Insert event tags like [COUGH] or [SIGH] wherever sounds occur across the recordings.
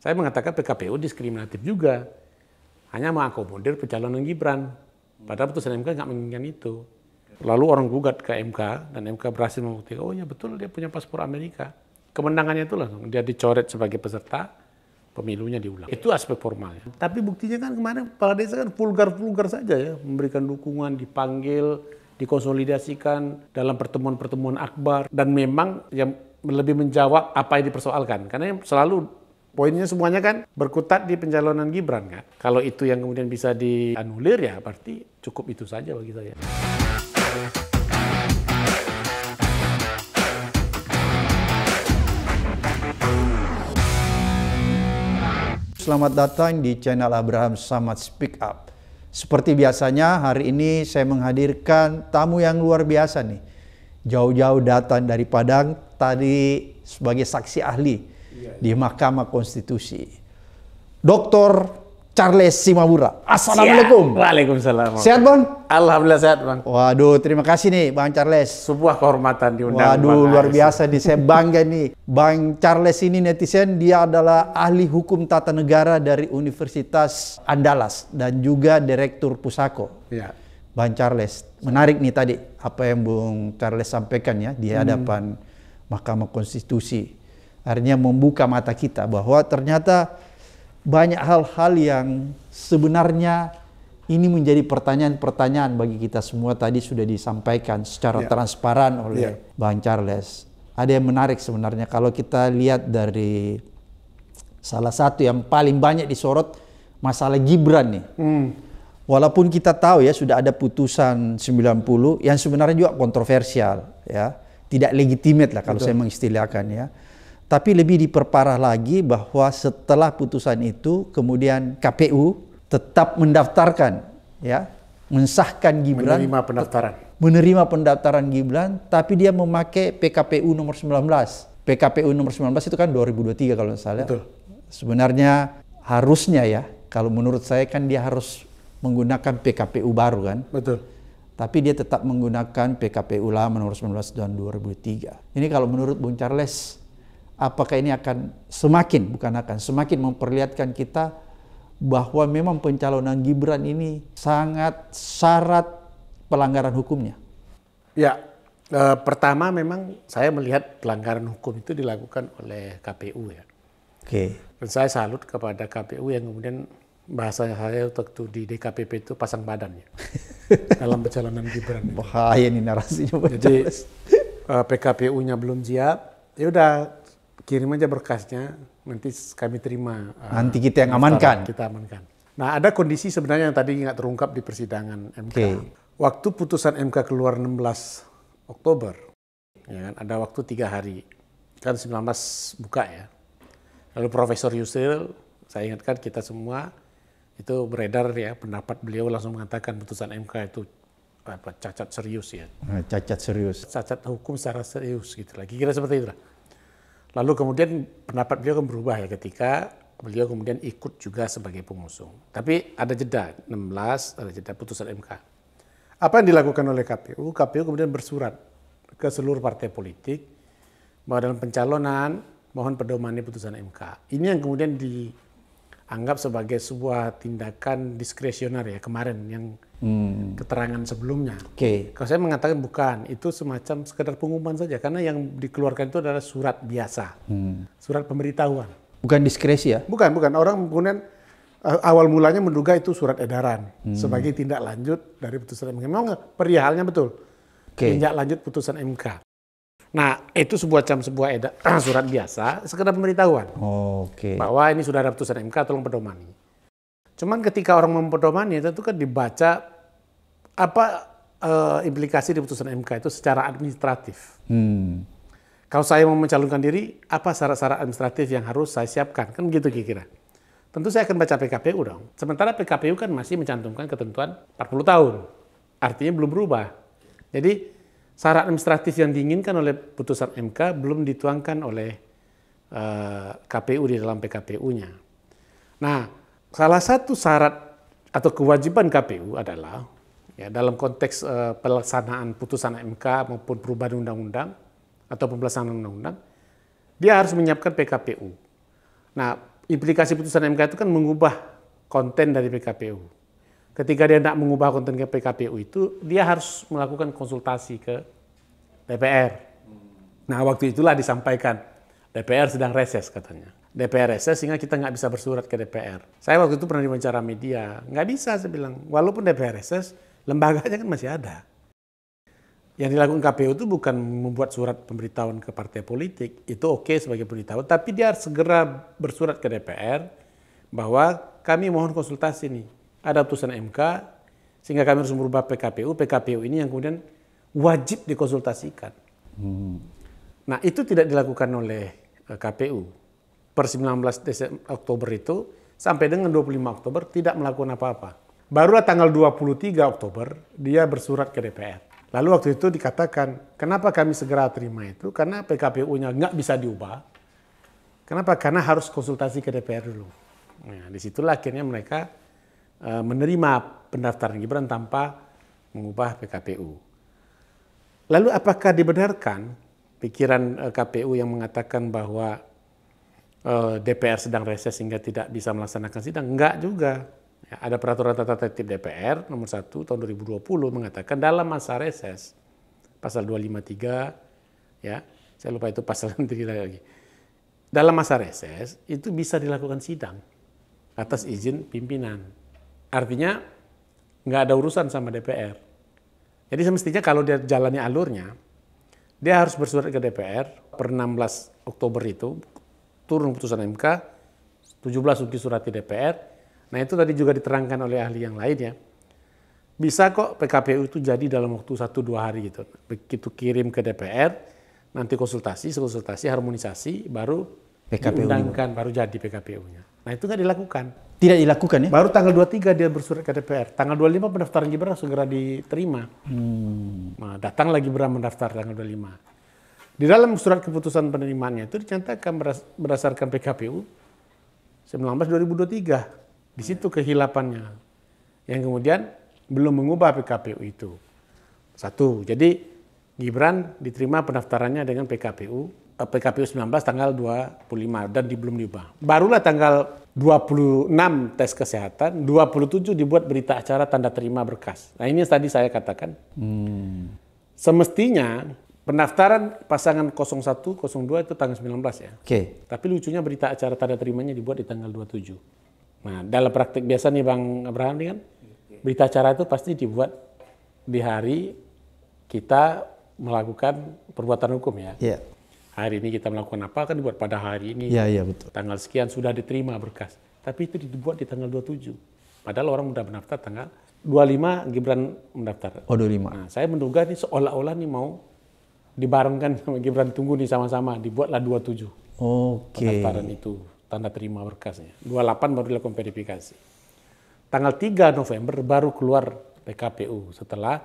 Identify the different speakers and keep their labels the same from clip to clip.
Speaker 1: Saya mengatakan PKPU diskriminatif juga. Hanya mengakomodir pencalonan Gibran. Padahal putusan MK nggak menginginkan itu. Lalu orang gugat ke MK, dan MK berhasil membuktikan, oh ya betul dia punya paspor Amerika. Kemenangannya itulah dia dicoret sebagai peserta, pemilunya diulang. Itu aspek formalnya. Tapi buktinya kan kemarin kepala desa kan vulgar-vulgar saja ya, memberikan dukungan, dipanggil, dikonsolidasikan dalam pertemuan-pertemuan akbar. Dan memang yang lebih menjawab apa yang dipersoalkan. Karena yang selalu Poinnya semuanya kan berkutat di pencalonan Gibran kan. Kalau itu yang kemudian bisa dianulir ya berarti cukup itu saja bagi saya.
Speaker 2: Selamat datang di channel Abraham Samad Speak Up. Seperti biasanya hari ini saya menghadirkan tamu yang luar biasa nih. Jauh-jauh datang dari Padang tadi sebagai saksi ahli di Mahkamah Konstitusi. Dr. Charles Simabura. Assalamualaikum. Siap. Waalaikumsalam. Sehat bang? Alhamdulillah sehat bang. Waduh, terima kasih nih bang Charles. Sebuah kehormatan diundang. Waduh, bang luar biasa nih. Saya bangga nih. Bang Charles ini netizen, dia adalah ahli hukum tata negara dari Universitas Andalas dan juga direktur Pusako. Iya. Bang Charles, menarik nih tadi apa yang Bung Charles sampaikan ya di hmm. hadapan hmm. Mahkamah Konstitusi. Artinya membuka mata kita bahwa ternyata banyak hal-hal yang sebenarnya ini menjadi pertanyaan-pertanyaan bagi kita semua tadi sudah disampaikan secara yeah. transparan oleh yeah. Bang Charles. Ada yang menarik sebenarnya kalau kita lihat dari salah satu yang paling banyak disorot masalah Gibran nih. Mm. Walaupun kita tahu ya sudah ada putusan 90 yang sebenarnya juga kontroversial ya, tidak legitimate lah kalau Betul. saya mengistilahkan ya tapi lebih diperparah lagi bahwa setelah putusan itu kemudian KPU tetap mendaftarkan ya, mensahkan Gibran menerima pendaftaran. Menerima pendaftaran Gibran tapi dia memakai PKPU nomor 19. PKPU nomor 19 itu kan 2023 kalau nggak salah. Betul. Sebenarnya harusnya ya kalau menurut saya kan dia harus menggunakan PKPU baru kan. Betul tapi dia tetap menggunakan PKPU lama nomor 19 tahun 2003. Ini kalau menurut Bung Charles apakah ini akan semakin bukan akan semakin memperlihatkan kita bahwa memang pencalonan Gibran ini sangat syarat pelanggaran hukumnya.
Speaker 1: Ya, e, pertama memang saya melihat pelanggaran hukum itu dilakukan oleh KPU ya. Oke. Okay. Dan saya salut kepada KPU yang kemudian bahasa saya waktu di DKPP itu pasang badannya [LAUGHS] dalam pencalonan Gibran. Bahaya ini narasinya. Jadi eh, PKPU-nya belum siap. Ya udah kirim aja berkasnya, nanti kami terima. Eh, nanti kita yang amankan. Kita amankan. Nah, ada kondisi sebenarnya yang tadi nggak terungkap di persidangan MK. Okay. Waktu putusan MK keluar 16 Oktober, ya kan, ada waktu tiga hari. Kan 19 buka ya. Lalu Profesor Yusril, saya ingatkan kita semua, itu beredar ya pendapat beliau langsung mengatakan putusan MK itu apa cacat serius ya. Nah, cacat serius. Cacat hukum secara serius gitu lagi. Kira seperti itu lah. Lalu kemudian pendapat beliau kan berubah ya ketika beliau kemudian ikut juga sebagai pengusung. Tapi ada jeda 16, ada jeda putusan MK. Apa yang dilakukan oleh KPU? KPU kemudian bersurat ke seluruh partai politik bahwa dalam pencalonan mohon pedomani putusan MK. Ini yang kemudian di anggap sebagai sebuah tindakan diskresioner ya kemarin yang hmm. keterangan sebelumnya. Oke. Okay. Kalau saya mengatakan bukan, itu semacam sekedar pengumuman saja karena yang dikeluarkan itu adalah surat biasa, hmm. surat pemberitahuan.
Speaker 2: Bukan diskresi ya?
Speaker 1: Bukan, bukan. Orang kemudian eh, awal mulanya menduga itu surat edaran hmm. sebagai tindak lanjut dari putusan MK. Memang perihalnya betul. Okay. Tindak lanjut putusan MK. Nah, itu sebuah jam sebuah edar, [CLEARS THROAT] surat biasa, sekedar pemberitahuan.
Speaker 2: Oh, Oke. Okay. Bahwa
Speaker 1: ini sudah ada putusan MK, tolong pedomani. Cuman ketika orang mempedomani, itu kan dibaca apa e, implikasi di putusan MK itu secara administratif. Hmm. Kalau saya mau mencalonkan diri, apa syarat-syarat administratif yang harus saya siapkan? Kan begitu kira-kira. Tentu saya akan baca PKPU dong. Sementara PKPU kan masih mencantumkan ketentuan 40 tahun. Artinya belum berubah. Jadi syarat administratif yang diinginkan oleh putusan MK belum dituangkan oleh uh, eh, KPU di dalam PKPU-nya. Nah, salah satu syarat atau kewajiban KPU adalah ya, dalam konteks uh, pelaksanaan putusan MK maupun perubahan undang-undang atau pembahasan undang-undang, dia harus menyiapkan PKPU. Nah, implikasi putusan MK itu kan mengubah konten dari PKPU ketika dia tidak mengubah konten ke PKPU itu, dia harus melakukan konsultasi ke DPR. Nah waktu itulah disampaikan, DPR sedang reses katanya. DPR reses sehingga kita nggak bisa bersurat ke DPR. Saya waktu itu pernah diwawancara media, nggak bisa saya bilang. Walaupun DPR reses, lembaganya kan masih ada. Yang dilakukan KPU itu bukan membuat surat pemberitahuan ke partai politik, itu oke okay sebagai pemberitahuan, tapi dia harus segera bersurat ke DPR bahwa kami mohon konsultasi nih ada putusan MK, sehingga kami harus merubah PKPU. PKPU ini yang kemudian wajib dikonsultasikan. Hmm. Nah, itu tidak dilakukan oleh eh, KPU. Per 19 Desember, Oktober itu sampai dengan 25 Oktober tidak melakukan apa-apa. Barulah tanggal 23 Oktober dia bersurat ke DPR. Lalu waktu itu dikatakan, kenapa kami segera terima itu? Karena PKPU-nya nggak bisa diubah. Kenapa? Karena harus konsultasi ke DPR dulu. Nah, disitulah akhirnya mereka Eh, menerima pendaftaran Gibran tanpa mengubah PKPU. Lalu apakah dibenarkan pikiran eh, KPU yang mengatakan bahwa eh, DPR sedang reses sehingga tidak bisa melaksanakan sidang? Enggak juga. Ya, ada peraturan tata tertib DPR nomor 1 tahun 2020 mengatakan dalam masa reses pasal 253 ya, saya lupa itu pasal [LAUGHS] nanti lagi. Dalam masa reses itu bisa dilakukan sidang atas izin pimpinan. Artinya nggak ada urusan sama DPR. Jadi semestinya kalau dia jalani alurnya, dia harus bersurat ke DPR per 16 Oktober itu turun putusan MK 17 uji surat di DPR. Nah itu tadi juga diterangkan oleh ahli yang lain ya. Bisa kok PKPU itu jadi dalam waktu 1-2 hari gitu. Begitu kirim ke DPR, nanti konsultasi, konsultasi, harmonisasi, baru PKPU. diundangkan, baru jadi PKPU-nya. Nah itu nggak dilakukan. Tidak dilakukan ya? Baru tanggal 23 dia bersurat ke DPR. Tanggal 25 pendaftaran Gibran segera diterima. Hmm. Nah, datang lagi Gibran mendaftar tanggal 25. Di dalam surat keputusan penerimaannya itu dicantakan berdasarkan PKPU 19 2023. Di situ kehilapannya. Yang kemudian belum mengubah PKPU itu. Satu, jadi Gibran diterima pendaftarannya dengan PKPU Eh, PKPU 19 tanggal 25 dan di, belum diubah. Barulah tanggal 26 tes kesehatan, 27 dibuat berita acara tanda terima berkas. Nah ini yang tadi saya katakan.
Speaker 2: Hmm.
Speaker 1: Semestinya pendaftaran pasangan 01, 02 itu tanggal 19 ya. Oke. Okay. Tapi lucunya berita acara tanda terimanya dibuat di tanggal 27. Nah dalam praktik biasa nih Bang Abraham nih kan, berita acara itu pasti dibuat di hari kita melakukan perbuatan hukum ya. Yeah hari ini kita melakukan apa kan dibuat pada hari ini. Iya, iya betul. Tanggal sekian sudah diterima berkas. Tapi itu dibuat di tanggal 27. Padahal orang sudah mendaftar tanggal 25 Gibran mendaftar. Oh, 25. Nah, saya menduga ini seolah-olah nih mau dibarengkan sama Gibran tunggu nih sama-sama dibuatlah 27. Oke. Okay. Pendaftaran itu tanda terima berkasnya. 28 baru dilakukan verifikasi. Tanggal 3 November baru keluar PKPU setelah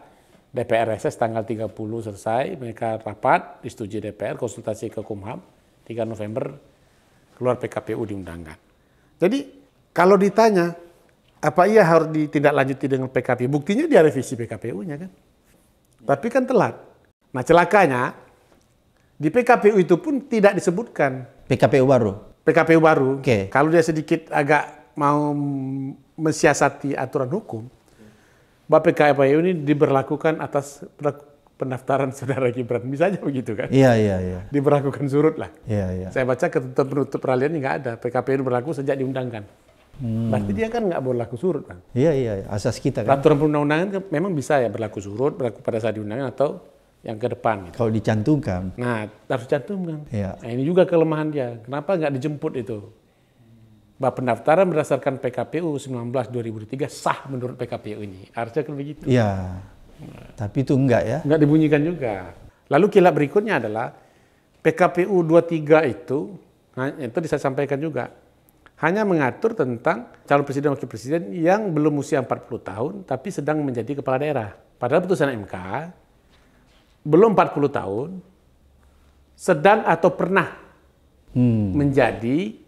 Speaker 1: DPRSS tanggal 30 selesai, mereka rapat, disetujui DPR, konsultasi ke Kumham, 3 November keluar PKPU diundangkan. Jadi kalau ditanya, apa iya harus ditindaklanjuti dengan PKPU Buktinya dia revisi PKPU-nya kan. Tapi kan telat. Nah celakanya, di PKPU itu pun tidak disebutkan. PKPU baru? PKPU baru. Okay. Kalau dia sedikit agak mau mensiasati aturan hukum, PKP ini diberlakukan atas pendaftaran [LAUGHS] saudara Gibran. Bisa aja begitu kan? Iya, iya, iya. Diberlakukan surut lah. Iya, iya. Saya baca ketentuan penutup peralihan nggak ada. PKP ini berlaku sejak diundangkan. Hmm. Berarti dia kan nggak berlaku surut kan?
Speaker 2: Iya, iya. Asas kita kan. Peraturan
Speaker 1: perundang-undangan kan memang bisa ya berlaku surut, berlaku pada saat diundangkan atau yang ke depan. Gitu.
Speaker 2: Kalau dicantumkan.
Speaker 1: Nah, harus dicantumkan. Iya. Nah, ini juga kelemahan dia. Kenapa nggak dijemput itu? bahwa pendaftaran berdasarkan PKPU 19 2003 sah menurut PKPU ini. Harusnya kan begitu.
Speaker 2: Iya. Tapi itu enggak ya.
Speaker 1: Enggak dibunyikan juga. Lalu kilat berikutnya adalah PKPU 23 itu nah, itu bisa sampaikan juga hanya mengatur tentang calon presiden wakil presiden yang belum usia 40 tahun tapi sedang menjadi kepala daerah. Padahal putusan MK belum 40 tahun sedang atau pernah hmm. menjadi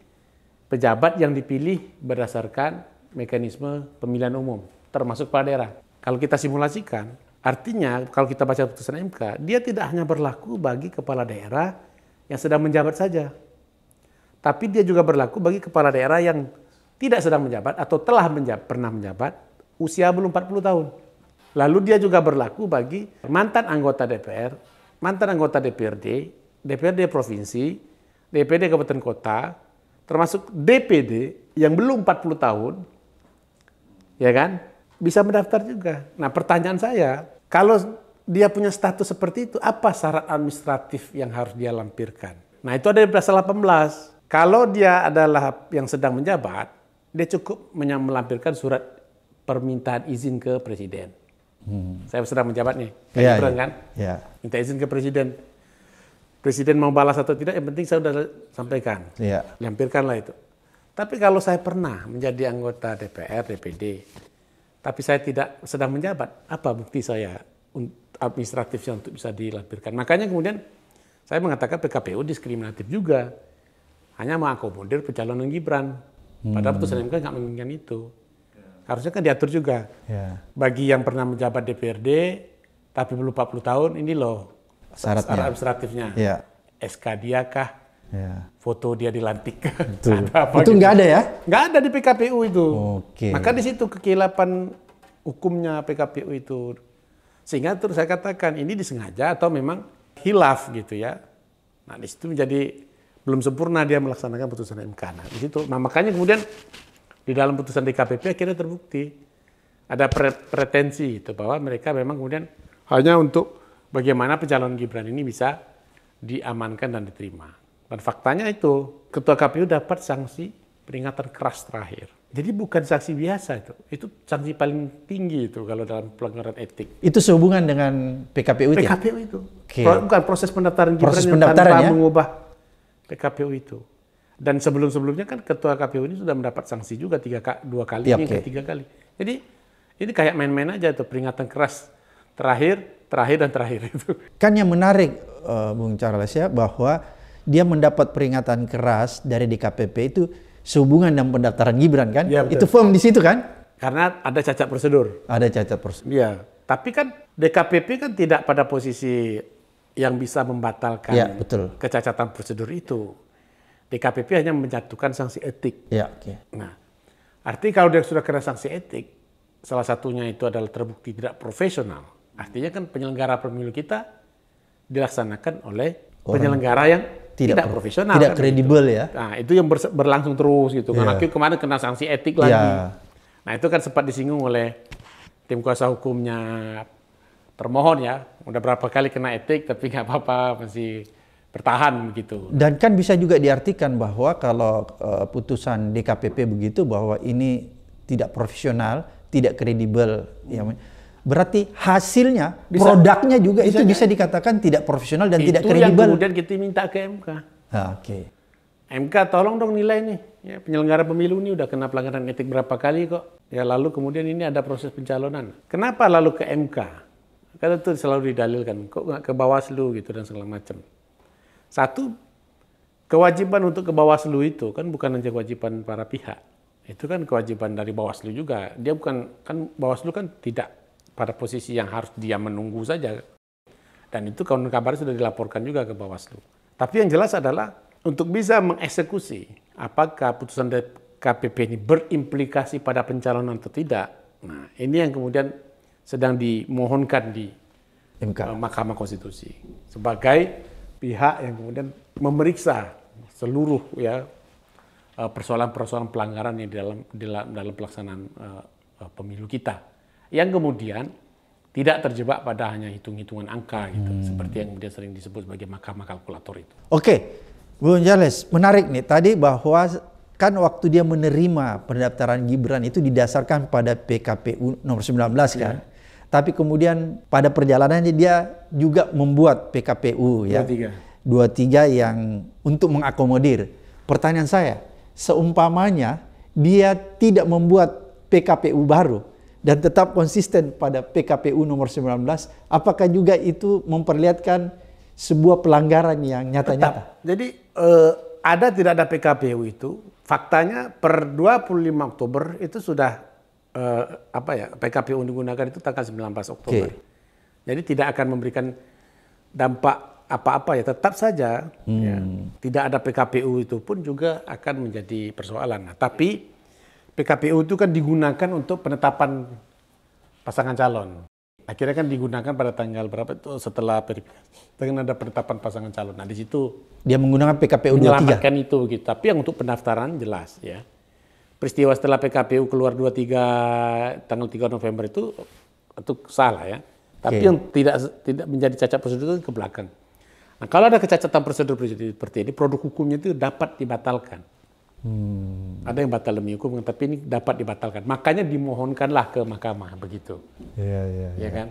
Speaker 1: pejabat yang dipilih berdasarkan mekanisme pemilihan umum, termasuk kepala daerah. Kalau kita simulasikan, artinya kalau kita baca putusan MK, dia tidak hanya berlaku bagi kepala daerah yang sedang menjabat saja, tapi dia juga berlaku bagi kepala daerah yang tidak sedang menjabat atau telah menjabat, pernah menjabat usia belum 40 tahun. Lalu dia juga berlaku bagi mantan anggota DPR, mantan anggota DPRD, DPRD provinsi, Dprd kabupaten kota, termasuk DPD yang belum 40 tahun, ya kan, bisa mendaftar juga. Nah pertanyaan saya, kalau dia punya status seperti itu, apa syarat administratif yang harus dia lampirkan? Nah itu ada di pasal 18. Kalau dia adalah yang sedang menjabat, dia cukup melampirkan surat permintaan izin ke presiden. Hmm. Saya sedang menjabat nih, Ya, ya. kan? Ya. Minta izin ke presiden. Presiden mau balas atau tidak, yang penting saya sudah sampaikan. Iya. Lampirkanlah itu. Tapi kalau saya pernah menjadi anggota DPR, DPD, tapi saya tidak sedang menjabat, apa bukti saya administratifnya untuk bisa dilampirkan? Makanya kemudian saya mengatakan PKPU diskriminatif juga. Hanya mengakomodir pencalonan Gibran. Padahal hmm. putusan MK nggak menginginkan itu. Harusnya kan diatur juga. Yeah. Bagi yang pernah menjabat DPRD, tapi belum 40 tahun, ini loh syaratnya. syarat administratifnya. Ya. SK dia kah? Ya. Foto dia dilantik. Itu, enggak gitu. ada ya? Enggak ada di PKPU itu. Oke. Maka di situ kekilapan hukumnya PKPU itu. Sehingga terus saya katakan ini disengaja atau memang hilaf gitu ya. Nah di situ menjadi belum sempurna dia melaksanakan putusan MK. Nah, di situ, nah makanya kemudian di dalam putusan DKPP akhirnya terbukti ada pre pretensi itu bahwa mereka memang kemudian hanya untuk bagaimana pencalonan Gibran ini bisa diamankan dan diterima. Dan faktanya itu, Ketua KPU dapat sanksi peringatan keras terakhir. Jadi bukan sanksi biasa itu, itu sanksi paling tinggi itu kalau dalam pelanggaran etik. Itu
Speaker 2: sehubungan dengan PKPU itu? PKPU ya? itu.
Speaker 1: Okay. bukan proses pendaftaran Gibran proses yang tanpa ya? mengubah PKPU itu. Dan sebelum-sebelumnya kan Ketua KPU ini sudah mendapat sanksi juga tiga, dua kali, ya, okay. tiga kali. Jadi ini kayak main-main aja itu peringatan keras terakhir terakhir dan terakhir itu.
Speaker 2: Kan yang menarik uh, Bung Charles ya bahwa dia mendapat peringatan keras dari DKPP itu sehubungan dengan pendaftaran Gibran kan? Ya, Itu firm di situ kan?
Speaker 1: Karena ada cacat prosedur. Ada cacat prosedur. Iya. Tapi kan DKPP kan tidak pada posisi yang bisa membatalkan ya, betul. kecacatan prosedur itu. DKPP hanya menjatuhkan sanksi etik. Ya, okay. Nah, artinya kalau dia sudah kena sanksi etik, salah satunya itu adalah terbukti tidak profesional Artinya kan penyelenggara pemilu kita dilaksanakan oleh Orang. penyelenggara yang tidak, tidak profesional, tidak kan, kredibel gitu. ya. Nah itu yang berlangsung terus gitu. Yeah. Karena iya. kemarin kena sanksi etik lagi. Yeah. Nah itu kan sempat disinggung oleh tim kuasa hukumnya termohon ya. Udah berapa kali kena etik tapi nggak apa-apa masih bertahan gitu.
Speaker 2: Dan kan bisa juga diartikan bahwa kalau uh, putusan DKPP begitu bahwa ini tidak profesional, tidak kredibel. Hmm. Ya, berarti hasilnya bisa, produknya juga bisa, itu kan? bisa dikatakan tidak profesional dan tidak kredibel. Yang kemudian
Speaker 1: kita minta ke MK. Ah, oke. Okay. MK tolong dong nilai nih. Ya, penyelenggara pemilu ini udah kena pelanggaran etik berapa kali kok. Ya lalu kemudian ini ada proses pencalonan. Kenapa lalu ke MK? Karena itu selalu didalilkan kok nggak ke Bawaslu gitu dan segala macam. Satu kewajiban untuk ke Bawaslu itu kan bukan hanya kewajiban para pihak. Itu kan kewajiban dari Bawaslu juga. Dia bukan kan Bawaslu kan tidak pada posisi yang harus dia menunggu saja. Dan itu kawan kabar sudah dilaporkan juga ke Bawaslu. Tapi yang jelas adalah untuk bisa mengeksekusi apakah putusan dari KPP ini berimplikasi pada pencalonan atau tidak. Nah, ini yang kemudian sedang dimohonkan di MK. Eh, Mahkamah Konstitusi sebagai pihak yang kemudian memeriksa seluruh ya eh, persoalan-persoalan pelanggaran yang di dalam dalam pelaksanaan uh, pemilu kita yang kemudian tidak terjebak pada hanya hitung-hitungan angka gitu, hmm. seperti yang kemudian sering disebut sebagai mahkamah kalkulator itu.
Speaker 2: Oke, Bu Jales, menarik nih tadi bahwa kan waktu dia menerima pendaftaran Gibran itu didasarkan pada PKPU nomor 19 kan. Ya. Tapi kemudian pada perjalanannya dia juga membuat PKPU 23. ya. 23 yang untuk mengakomodir. Pertanyaan saya, seumpamanya dia tidak membuat PKPU baru, dan tetap konsisten pada PKPU nomor 19, apakah juga itu memperlihatkan sebuah pelanggaran yang nyata-nyata?
Speaker 1: Jadi uh, ada tidak ada PKPU itu, faktanya per 25 Oktober itu sudah uh, apa ya PKPU digunakan itu tanggal 19 Oktober. Okay. Jadi tidak akan memberikan dampak apa-apa ya tetap saja hmm. ya, tidak ada PKPU itu pun juga akan menjadi persoalan. Nah, tapi PKPU itu kan digunakan untuk penetapan pasangan calon. Akhirnya kan digunakan pada tanggal berapa itu setelah dengan ada penetapan pasangan calon. Nah di situ
Speaker 2: dia menggunakan PKPU menyelamatkan
Speaker 1: 23. itu gitu. Tapi yang untuk pendaftaran jelas ya. Peristiwa setelah PKPU keluar 23 tanggal 3 November itu itu salah ya. Tapi okay. yang tidak tidak menjadi cacat prosedur itu ke belakang. Nah, kalau ada kecacatan prosedur seperti ini, produk hukumnya itu dapat dibatalkan. Hmm. Ada yang batal demi hukum, tapi ini dapat dibatalkan. Makanya dimohonkanlah ke mahkamah begitu. Iya, iya. iya. iya. kan?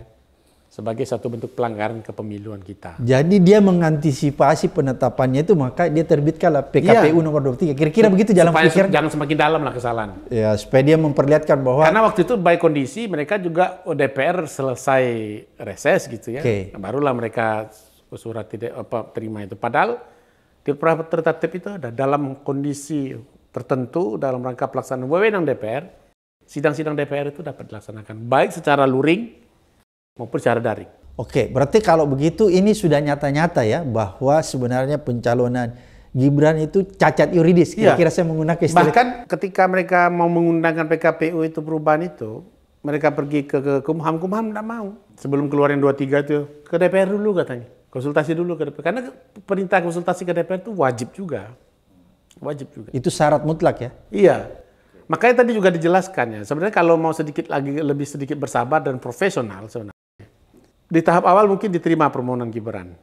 Speaker 1: Sebagai satu bentuk pelanggaran kepemiluan kita.
Speaker 2: Jadi dia mengantisipasi penetapannya itu, maka dia terbitkanlah PKPU iya. dua nomor 23. Kira-kira begitu jalan supaya pikir.
Speaker 1: Jangan semakin dalam lah kesalahan.
Speaker 2: Ya, supaya dia memperlihatkan bahwa. Karena
Speaker 1: waktu itu baik kondisi mereka juga DPR selesai reses gitu ya. Okay. Barulah mereka surat tidak apa terima itu. Padahal Peraturan tertib itu ada dalam kondisi tertentu dalam rangka pelaksanaan wewenang DPR, sidang-sidang DPR itu dapat dilaksanakan baik secara luring maupun secara daring.
Speaker 2: Oke, berarti kalau begitu ini sudah nyata-nyata ya bahwa sebenarnya pencalonan Gibran itu cacat yuridis. Iya. Kira-kira ya. saya menggunakan istilah. Bahkan
Speaker 1: ketika mereka mau mengundangkan PKPU itu perubahan itu, mereka pergi ke, ke Kumham, Kumham tidak mau. Sebelum keluarin 23 itu, ke DPR dulu katanya. Konsultasi dulu ke DPR. Karena perintah konsultasi ke DPR itu wajib juga. Wajib juga.
Speaker 2: Itu syarat mutlak ya?
Speaker 1: Iya. Makanya tadi juga dijelaskan ya. Sebenarnya kalau mau sedikit lagi lebih sedikit bersabar dan profesional sebenarnya. Di tahap awal mungkin diterima permohonan Gibran.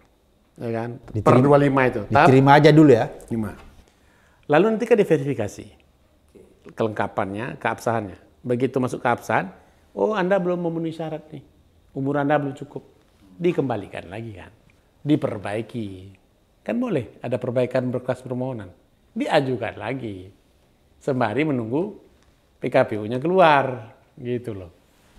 Speaker 1: Ya kan? Diterima, per 25 itu. Tahap, diterima aja dulu ya. Lima. Lalu nanti kan diverifikasi kelengkapannya, keabsahannya. Begitu masuk keabsahan, oh Anda belum memenuhi syarat nih. Umur Anda belum cukup. Dikembalikan lagi kan diperbaiki. Kan boleh ada perbaikan berkas permohonan. Diajukan lagi. Sembari menunggu PKPU-nya keluar. Gitu loh.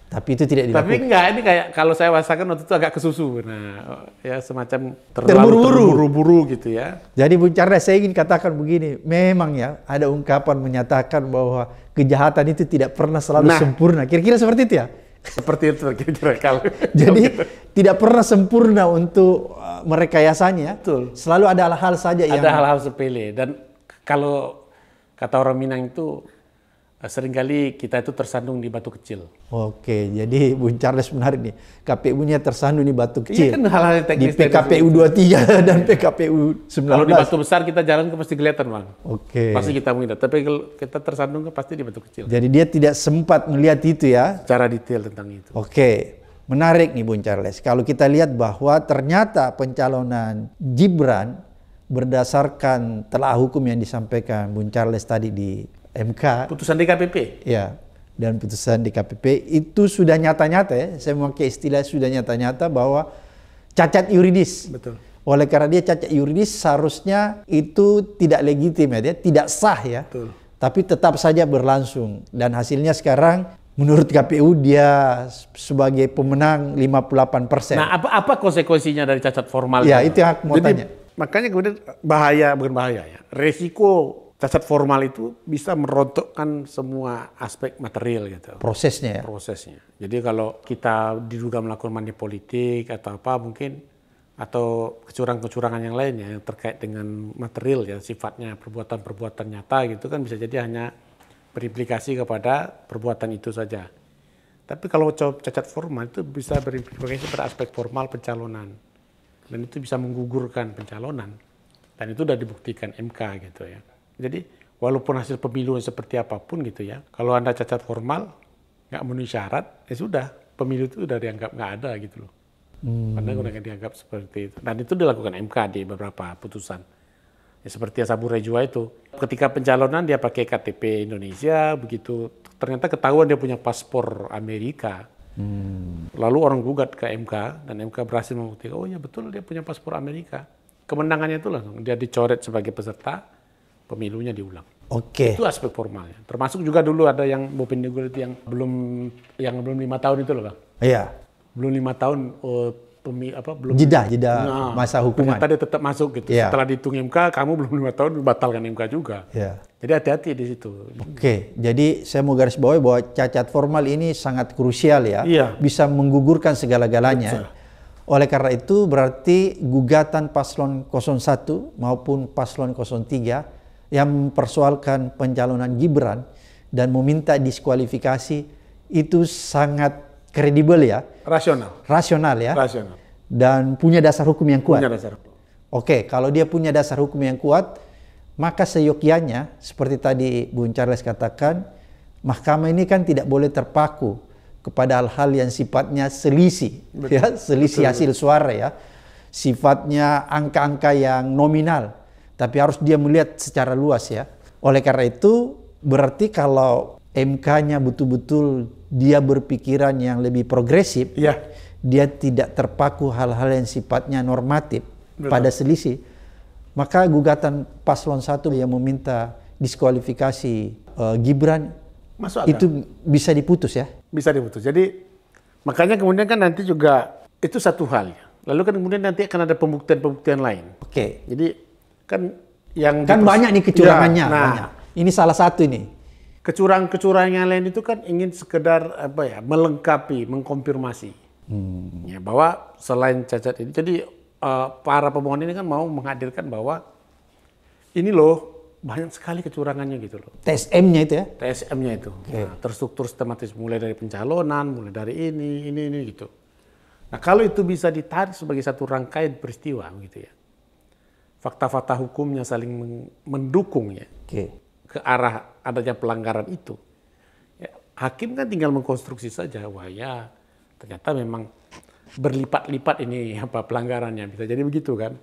Speaker 2: Tapi itu tidak dilakukan. Tapi enggak,
Speaker 1: ini kayak kalau saya wasakan waktu itu agak kesusu. Nah, ya semacam terburu-buru terburu gitu ya.
Speaker 2: Jadi Bu Carda, saya ingin katakan begini, memang ya ada ungkapan menyatakan bahwa kejahatan itu tidak pernah selalu nah, sempurna. Kira-kira seperti itu ya?
Speaker 1: Seperti itu kira-kira kalau. [LAUGHS] Jadi
Speaker 2: tidak pernah sempurna untuk merekayasannya. Eh, merekayasanya. Betul. Selalu ada hal-hal
Speaker 1: saja ada yang. Ada hal-hal sepele dan kalau kata orang Minang itu Eh, seringkali kita itu tersandung di batu kecil.
Speaker 2: Oke, jadi Bu Charles menarik nih. KPU-nya tersandung di batu iya kecil. Iya kan hal-hal teknis. Di PKPU 23 [LAUGHS] dan PKPU 19. Kalau di batu
Speaker 1: besar kita jalan ke pasti kelihatan, Bang. Oke. Pasti kita mungkin, tapi kalau kita tersandung ke pasti di batu kecil.
Speaker 2: Jadi dia tidak sempat melihat itu ya? Cara detail tentang itu. Oke. Menarik nih Bung Charles. Kalau kita lihat bahwa ternyata pencalonan Gibran berdasarkan telah hukum yang disampaikan Bung Charles tadi di MK.
Speaker 1: Putusan DKPP.
Speaker 2: Ya. Dan putusan DKPP itu sudah nyata-nyata ya. Saya memakai istilah sudah nyata-nyata bahwa cacat yuridis. Betul. Oleh karena dia cacat yuridis seharusnya itu tidak legitim ya, tidak sah ya. Betul. Tapi tetap saja berlangsung dan hasilnya sekarang menurut KPU dia sebagai pemenang
Speaker 1: 58 persen. Nah apa, apa konsekuensinya dari cacat formal? Ya itu yang aku mau Jadi, tanya. Makanya kemudian bahaya bukan bahaya ya, resiko cacat formal itu bisa merontokkan semua aspek material gitu. Prosesnya ya? Prosesnya. Jadi kalau kita diduga melakukan money politik atau apa mungkin atau kecurangan-kecurangan yang lainnya yang terkait dengan material ya sifatnya perbuatan-perbuatan nyata gitu kan bisa jadi hanya berimplikasi kepada perbuatan itu saja. Tapi kalau cacat formal itu bisa berimplikasi pada aspek formal pencalonan dan itu bisa menggugurkan pencalonan dan itu sudah dibuktikan MK gitu ya. Jadi walaupun hasil pemilu seperti apapun gitu ya, kalau Anda cacat formal, nggak memenuhi syarat, ya sudah, pemilu itu sudah dianggap nggak ada gitu loh. Hmm. Anda gunakan dianggap seperti itu. Dan itu dilakukan MK di beberapa putusan. Ya, seperti Sabu Rejua itu. Ketika pencalonan dia pakai KTP Indonesia, begitu ternyata ketahuan dia punya paspor Amerika. Hmm. Lalu orang gugat ke MK dan MK berhasil membuktikan, oh ya betul dia punya paspor Amerika. Kemenangannya itu langsung dia dicoret sebagai peserta, pemilunya diulang. Oke. Okay. Itu aspek formalnya. Termasuk juga dulu ada yang Bopin itu yang belum yang belum lima tahun itu loh bang. Iya. Belum lima tahun oh, pemi, apa belum jeda jeda nah, masa hukuman. Tadi tetap masuk gitu. Yeah. Setelah dihitung MK, kamu belum lima tahun batalkan MK juga. Yeah. Jadi hati-hati di situ. Oke,
Speaker 2: okay. jadi saya mau garis bawahi bahwa cacat formal ini sangat krusial ya. Yeah. Bisa menggugurkan segala-galanya. Oleh karena itu berarti gugatan paslon 01 maupun paslon 03 yang mempersoalkan pencalonan Gibran dan meminta diskualifikasi itu sangat kredibel ya. Rasional. Rasional ya. Rasional. Dan punya dasar hukum yang kuat. Punya dasar hukum. Oke, kalau dia punya dasar hukum yang kuat, maka seyogyanya seperti tadi Bung Charles katakan, mahkamah ini kan tidak boleh terpaku kepada hal-hal yang sifatnya selisih, ya, betul, ya, selisih betul, hasil suara ya, sifatnya angka-angka yang nominal tapi harus dia melihat secara luas ya. Oleh karena itu, berarti kalau MK-nya betul-betul dia berpikiran yang lebih progresif, ya. dia tidak terpaku hal-hal yang sifatnya normatif Betul. pada selisih. Maka gugatan paslon satu yang meminta diskualifikasi uh, Gibran
Speaker 1: Masuk itu
Speaker 2: bisa diputus ya?
Speaker 1: Bisa diputus. Jadi makanya kemudian kan nanti juga itu satu hal. Ya. Lalu kan kemudian nanti akan ada pembuktian-pembuktian lain. Oke. Okay. Jadi kan yang kan banyak nih kecurangannya. Ya, nah, banyak.
Speaker 2: ini salah satu ini.
Speaker 1: Kecurangan-kecurangan lain itu kan ingin sekedar apa ya melengkapi, mengkonfirmasi hmm. ya, bahwa selain cacat ini, jadi uh, para pemohon ini kan mau menghadirkan bahwa ini loh banyak sekali kecurangannya gitu loh.
Speaker 2: TSM-nya itu ya?
Speaker 1: TSM-nya itu. Okay. Nah, terstruktur sistematis mulai dari pencalonan, mulai dari ini, ini, ini gitu. Nah kalau itu bisa ditarik sebagai satu rangkaian peristiwa gitu ya fakta-fakta hukumnya saling mendukungnya okay. ke arah adanya pelanggaran itu. Ya, hakim kan tinggal mengkonstruksi saja, wah ya ternyata memang berlipat-lipat ini apa pelanggarannya bisa jadi begitu kan?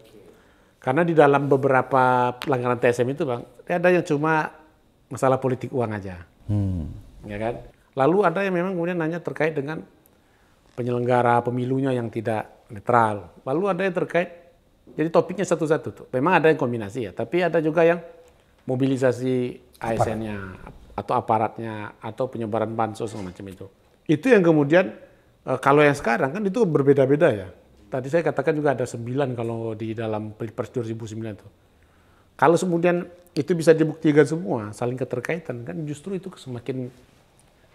Speaker 1: Karena di dalam beberapa pelanggaran TSM itu bang, ada yang cuma masalah politik uang aja, hmm. ya kan? Lalu ada yang memang kemudian nanya terkait dengan penyelenggara pemilunya yang tidak netral. Lalu ada yang terkait jadi topiknya satu-satu tuh. Memang ada yang kombinasi ya, tapi ada juga yang mobilisasi ASN-nya atau aparatnya atau penyebaran bansos macam itu. Itu yang kemudian eh, kalau yang sekarang kan itu berbeda-beda ya. Tadi saya katakan juga ada sembilan kalau di dalam Pilpres 2009 itu. Kalau kemudian itu bisa dibuktikan semua, saling keterkaitan kan justru itu semakin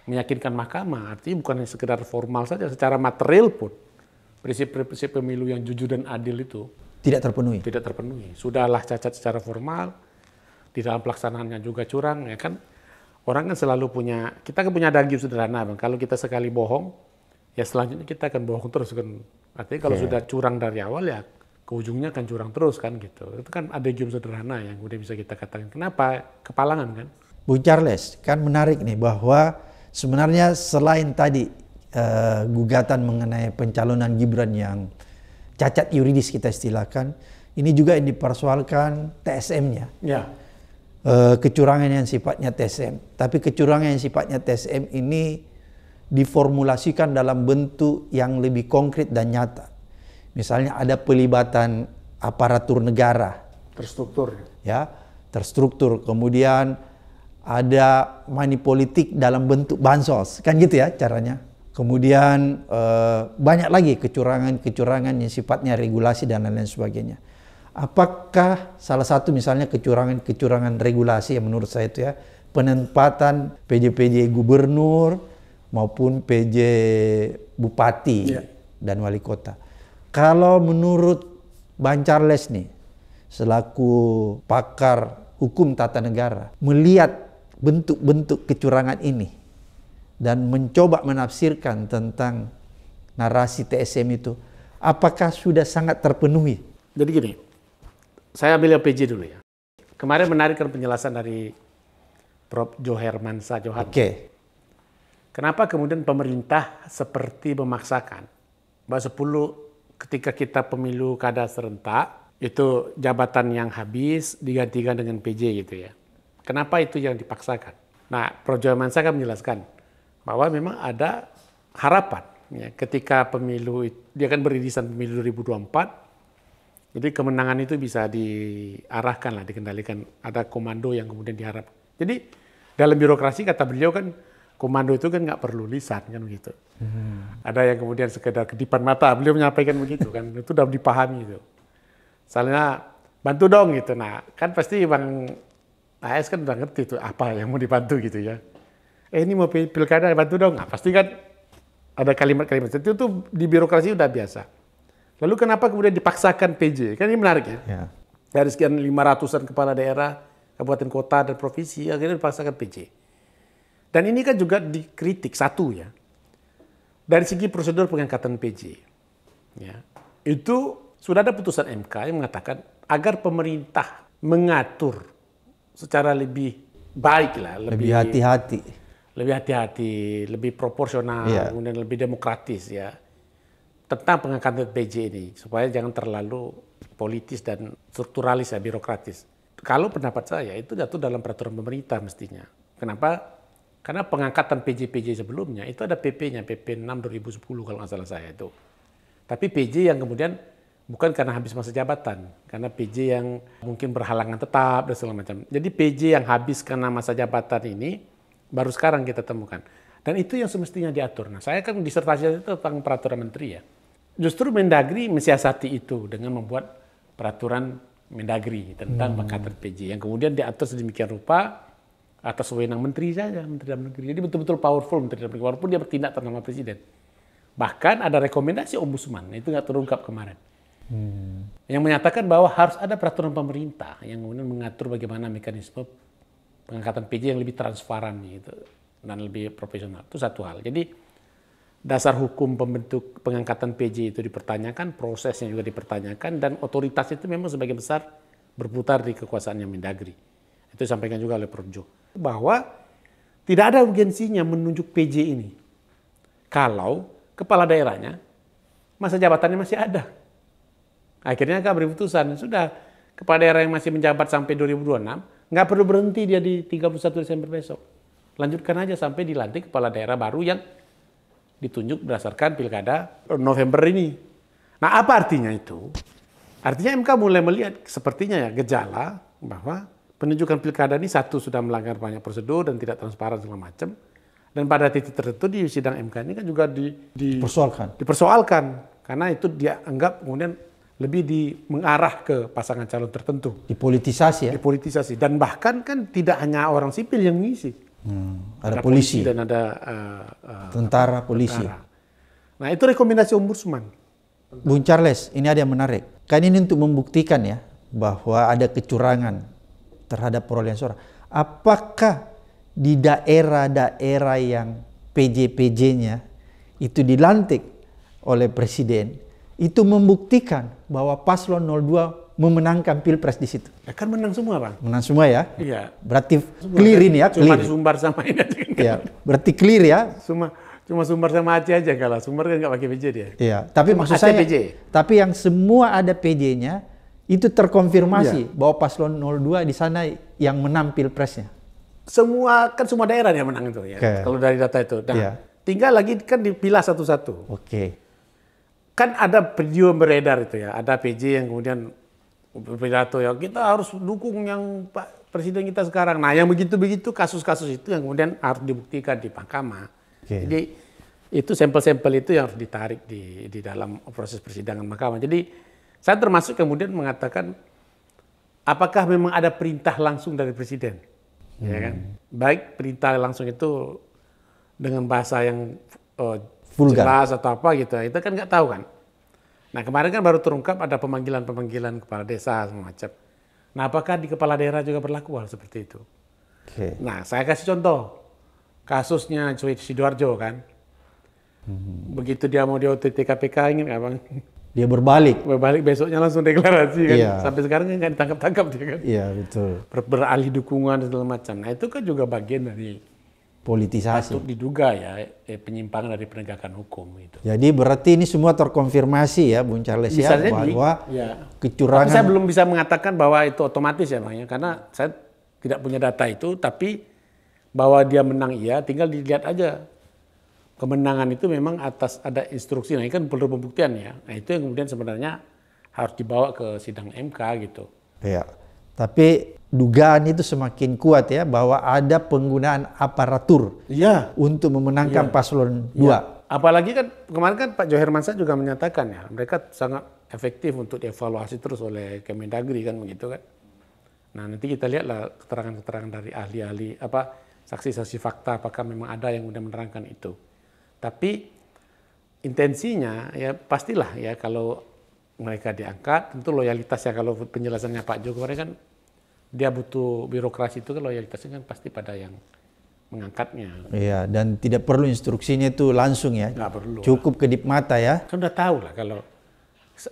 Speaker 1: meyakinkan mahkamah. Artinya bukan sekedar formal saja, secara material pun prinsip-prinsip pemilu yang jujur dan adil itu tidak terpenuhi. Tidak terpenuhi. Sudahlah cacat secara formal, di dalam pelaksanaannya juga curang, ya kan? Orang kan selalu punya, kita kan punya daging sederhana, bang. Kalau kita sekali bohong, ya selanjutnya kita akan bohong terus kan. Artinya kalau yeah. sudah curang dari awal ya ke ujungnya akan curang terus kan gitu. Itu kan ada gium sederhana yang udah bisa kita katakan. Kenapa kepalangan kan?
Speaker 2: Bu Charles, kan menarik nih bahwa sebenarnya selain tadi uh, gugatan mengenai pencalonan Gibran yang cacat yuridis kita istilahkan. Ini juga yang dipersoalkan TSM-nya. Ya. E, kecurangan yang sifatnya TSM. Tapi kecurangan yang sifatnya TSM ini diformulasikan dalam bentuk yang lebih konkret dan nyata. Misalnya ada pelibatan aparatur negara. Terstruktur. Ya, terstruktur. Kemudian ada manipolitik dalam bentuk bansos. Kan gitu ya caranya. Kemudian eh, banyak lagi kecurangan-kecurangan yang sifatnya regulasi dan lain-lain sebagainya. Apakah salah satu misalnya kecurangan-kecurangan regulasi yang menurut saya itu ya penempatan PJ-PJ gubernur maupun PJ bupati yeah. dan wali kota. Kalau menurut Bang Charles nih selaku pakar hukum tata negara melihat bentuk-bentuk kecurangan ini dan mencoba menafsirkan tentang narasi TSM itu, apakah sudah sangat terpenuhi? Jadi gini,
Speaker 1: saya ambil PJ dulu ya. Kemarin menarik kan penjelasan dari Prof. Joherman Sajohan. Oke. Kenapa kemudian pemerintah seperti memaksakan bahwa 10 ketika kita pemilu kada serentak itu jabatan yang habis digantikan dengan PJ gitu ya. Kenapa itu yang dipaksakan? Nah, Prof. Mansa kan menjelaskan bahwa memang ada harapan ya, ketika pemilu dia kan beririsan pemilu 2024 jadi kemenangan itu bisa diarahkan lah dikendalikan ada komando yang kemudian diharap jadi dalam birokrasi kata beliau kan komando itu kan nggak perlu lisan kan begitu hmm. ada yang kemudian sekedar kedipan mata beliau menyampaikan begitu kan itu sudah dipahami itu soalnya bantu dong gitu nah kan pasti bang AS kan udah ngerti tuh apa yang mau dibantu gitu ya eh ini mau pilkada bantu dong. Nah, pasti kan ada kalimat-kalimat itu tuh di birokrasi udah biasa. Lalu kenapa kemudian dipaksakan PJ? Kan ini menarik ya. yeah. Dari sekian 500-an kepala daerah, kabupaten kota dan provinsi akhirnya dipaksakan PJ. Dan ini kan juga dikritik satu ya. Dari segi prosedur pengangkatan PJ. Ya. Itu sudah ada putusan MK yang mengatakan agar pemerintah mengatur secara lebih baik lah, lebih hati-hati lebih hati-hati, lebih proporsional, yeah. kemudian lebih demokratis ya tentang pengangkatan PJ ini supaya jangan terlalu politis dan strukturalis ya birokratis. Kalau pendapat saya itu jatuh dalam peraturan pemerintah mestinya. Kenapa? Karena pengangkatan PJ-PJ sebelumnya itu ada PP-nya, PP 6 2010 kalau nggak salah saya itu. Tapi PJ yang kemudian bukan karena habis masa jabatan, karena PJ yang mungkin berhalangan tetap dan segala macam. Jadi PJ yang habis karena masa jabatan ini Baru sekarang kita temukan. Dan itu yang semestinya diatur. Nah, saya kan disertasi itu tentang peraturan menteri ya. Justru Mendagri mensiasati itu dengan membuat peraturan Mendagri tentang hmm. bakat PJ yang kemudian diatur sedemikian rupa atas wewenang menteri saja, menteri dalam negeri. Jadi betul-betul powerful menteri dalam negeri, walaupun dia bertindak atas nama presiden. Bahkan ada rekomendasi ombudsman, itu nggak terungkap kemarin. Hmm. Yang menyatakan bahwa harus ada peraturan pemerintah yang kemudian mengatur bagaimana mekanisme pengangkatan PJ yang lebih transparan gitu dan lebih profesional. Itu satu hal. Jadi dasar hukum pembentuk pengangkatan PJ itu dipertanyakan, prosesnya juga dipertanyakan dan otoritas itu memang sebagian besar berputar di kekuasaan yang Mendagri. Itu disampaikan juga oleh Projo Bahwa tidak ada urgensinya menunjuk PJ ini kalau kepala daerahnya masa jabatannya masih ada. Akhirnya kami beri sudah kepala daerah yang masih menjabat sampai 2026 Nggak perlu berhenti dia di 31 Desember besok. Lanjutkan aja sampai dilantik kepala daerah baru yang ditunjuk berdasarkan pilkada November ini. Nah apa artinya itu? Artinya MK mulai melihat sepertinya ya gejala bahwa penunjukan pilkada ini satu sudah melanggar banyak prosedur dan tidak transparan segala macam. Dan pada titik tertentu di sidang MK ini kan juga di, di dipersoalkan. Dipersoalkan karena itu dia anggap kemudian lebih di mengarah ke pasangan calon tertentu. Dipolitisasi ya. Dipolitisasi dan bahkan kan tidak hanya orang sipil yang mengisi.
Speaker 2: Hmm, ada, ada polisi. polisi dan
Speaker 1: ada uh, uh, tentara polisi. Tentara. Nah, itu rekomendasi ombudsman. Bung
Speaker 2: Charles, ini ada yang menarik. Kan ini untuk membuktikan ya bahwa ada kecurangan terhadap perolehan suara. Apakah di daerah-daerah yang PJ-PJ-nya itu dilantik oleh presiden itu membuktikan bahwa paslon 02 memenangkan pilpres di
Speaker 1: situ. Ya kan menang semua bang.
Speaker 2: Menang semua ya. Iya. Berarti clear ini ya. Clear. Cuma Sumbar sama
Speaker 1: ini aja. Kan. Iya. Berarti clear ya. Cuma cuma Sumbar sama Aceh aja kalah. Sumbar kan nggak pakai PJ dia. Iya. Tapi cuma maksud saya. PJ.
Speaker 2: Tapi yang semua ada PJ-nya itu terkonfirmasi iya. bahwa paslon 02 di sana yang menang pilpresnya. Semua kan semua daerah yang
Speaker 1: menang itu ya. Okay. Kalau dari data itu. Nah, iya. Tinggal lagi kan dipilah satu-satu. Oke. Okay kan ada video beredar itu ya, ada PJ yang kemudian pidato ya kita harus dukung yang Pak Presiden kita sekarang. Nah yang begitu-begitu kasus-kasus itu yang kemudian harus dibuktikan di mahkamah. Okay. Jadi itu sampel-sampel itu yang harus ditarik di di dalam proses persidangan mahkamah. Jadi saya termasuk kemudian mengatakan apakah memang ada perintah langsung dari Presiden, hmm. ya kan? Hmm. Baik perintah langsung itu dengan bahasa yang uh, vulgar. jelas atau apa gitu. Itu kan nggak tahu kan. Nah kemarin kan baru terungkap ada pemanggilan-pemanggilan kepala desa semacam. Nah apakah di kepala daerah juga berlaku hal seperti itu? Okay. Nah saya kasih contoh kasusnya Cuit Sidoarjo kan. Hmm. Begitu dia mau di OTT KPK ingin nggak bang? Dia berbalik. Berbalik besoknya langsung deklarasi kan. Yeah. Sampai sekarang nggak ditangkap-tangkap dia kan. Iya yeah, betul. Ber beralih dukungan segala macam. Nah itu kan juga bagian dari
Speaker 2: politisasi. Patut
Speaker 1: diduga ya eh, penyimpangan dari penegakan hukum
Speaker 2: itu. Jadi berarti ini semua terkonfirmasi ya Bung Charles bisa ya bahwa ya. kecurangan. Tapi saya belum
Speaker 1: bisa mengatakan bahwa itu otomatis ya Bang ya. karena saya tidak punya data itu tapi bahwa dia menang iya tinggal dilihat aja kemenangan itu memang atas ada instruksi nah ini kan perlu pembuktian ya nah itu yang kemudian sebenarnya harus dibawa ke sidang MK gitu.
Speaker 2: Iya. Tapi dugaan itu semakin kuat ya bahwa ada penggunaan aparatur ya. untuk memenangkan ya. paslon ya. dua. Ya.
Speaker 1: Apalagi kan kemarin kan Pak Joher Mansyah juga menyatakan ya mereka sangat efektif untuk dievaluasi terus oleh Kemendagri kan begitu kan. Nah nanti kita lihatlah keterangan-keterangan dari ahli-ahli apa saksi-saksi fakta apakah memang ada yang sudah menerangkan itu. Tapi intensinya ya pastilah ya kalau mereka diangkat tentu loyalitas ya kalau penjelasannya Pak Jokowi kan dia butuh birokrasi itu kan loyalitasnya kan pasti pada yang mengangkatnya.
Speaker 2: Iya, dan tidak perlu instruksinya itu langsung ya. Nggak perlu. Cukup kedip mata ya.
Speaker 1: Kan udah tahu lah kalau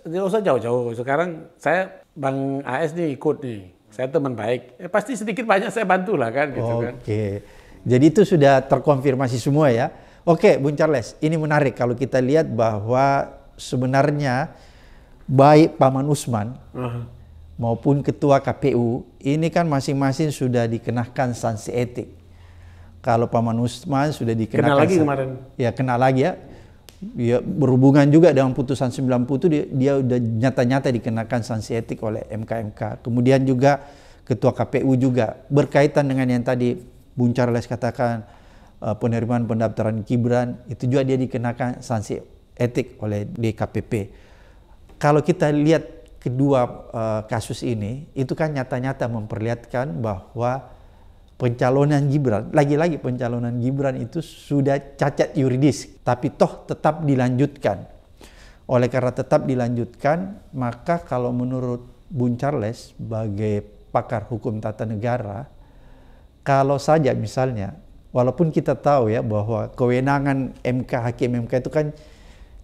Speaker 1: dia usah jauh-jauh. Sekarang saya Bang AS nih ikut nih. Saya teman baik. Eh, pasti sedikit banyak saya bantu lah kan gitu Oke. kan.
Speaker 2: Oke. Jadi itu sudah terkonfirmasi semua ya. Oke, Bung Charles, ini menarik kalau kita lihat bahwa sebenarnya baik Paman Usman uh -huh maupun ketua KPU ini kan masing-masing sudah dikenakan sanksi etik. Kalau Paman Usman sudah dikenakan kena lagi kemarin. Ya kena lagi ya. Ya berhubungan juga dengan putusan 90 itu dia, dia udah nyata-nyata dikenakan sanksi etik oleh MKMK. Kemudian juga ketua KPU juga berkaitan dengan yang tadi Bung Charles katakan eh, penerimaan pendaftaran Gibran itu juga dia dikenakan sanksi etik oleh DKPP. Kalau kita lihat kedua uh, kasus ini itu kan nyata-nyata memperlihatkan bahwa pencalonan Gibran, lagi-lagi pencalonan Gibran itu sudah cacat yuridis, tapi toh tetap dilanjutkan. Oleh karena tetap dilanjutkan, maka kalau menurut Bung Charles sebagai pakar hukum tata negara, kalau saja misalnya, walaupun kita tahu ya bahwa kewenangan MK, hakim MK itu kan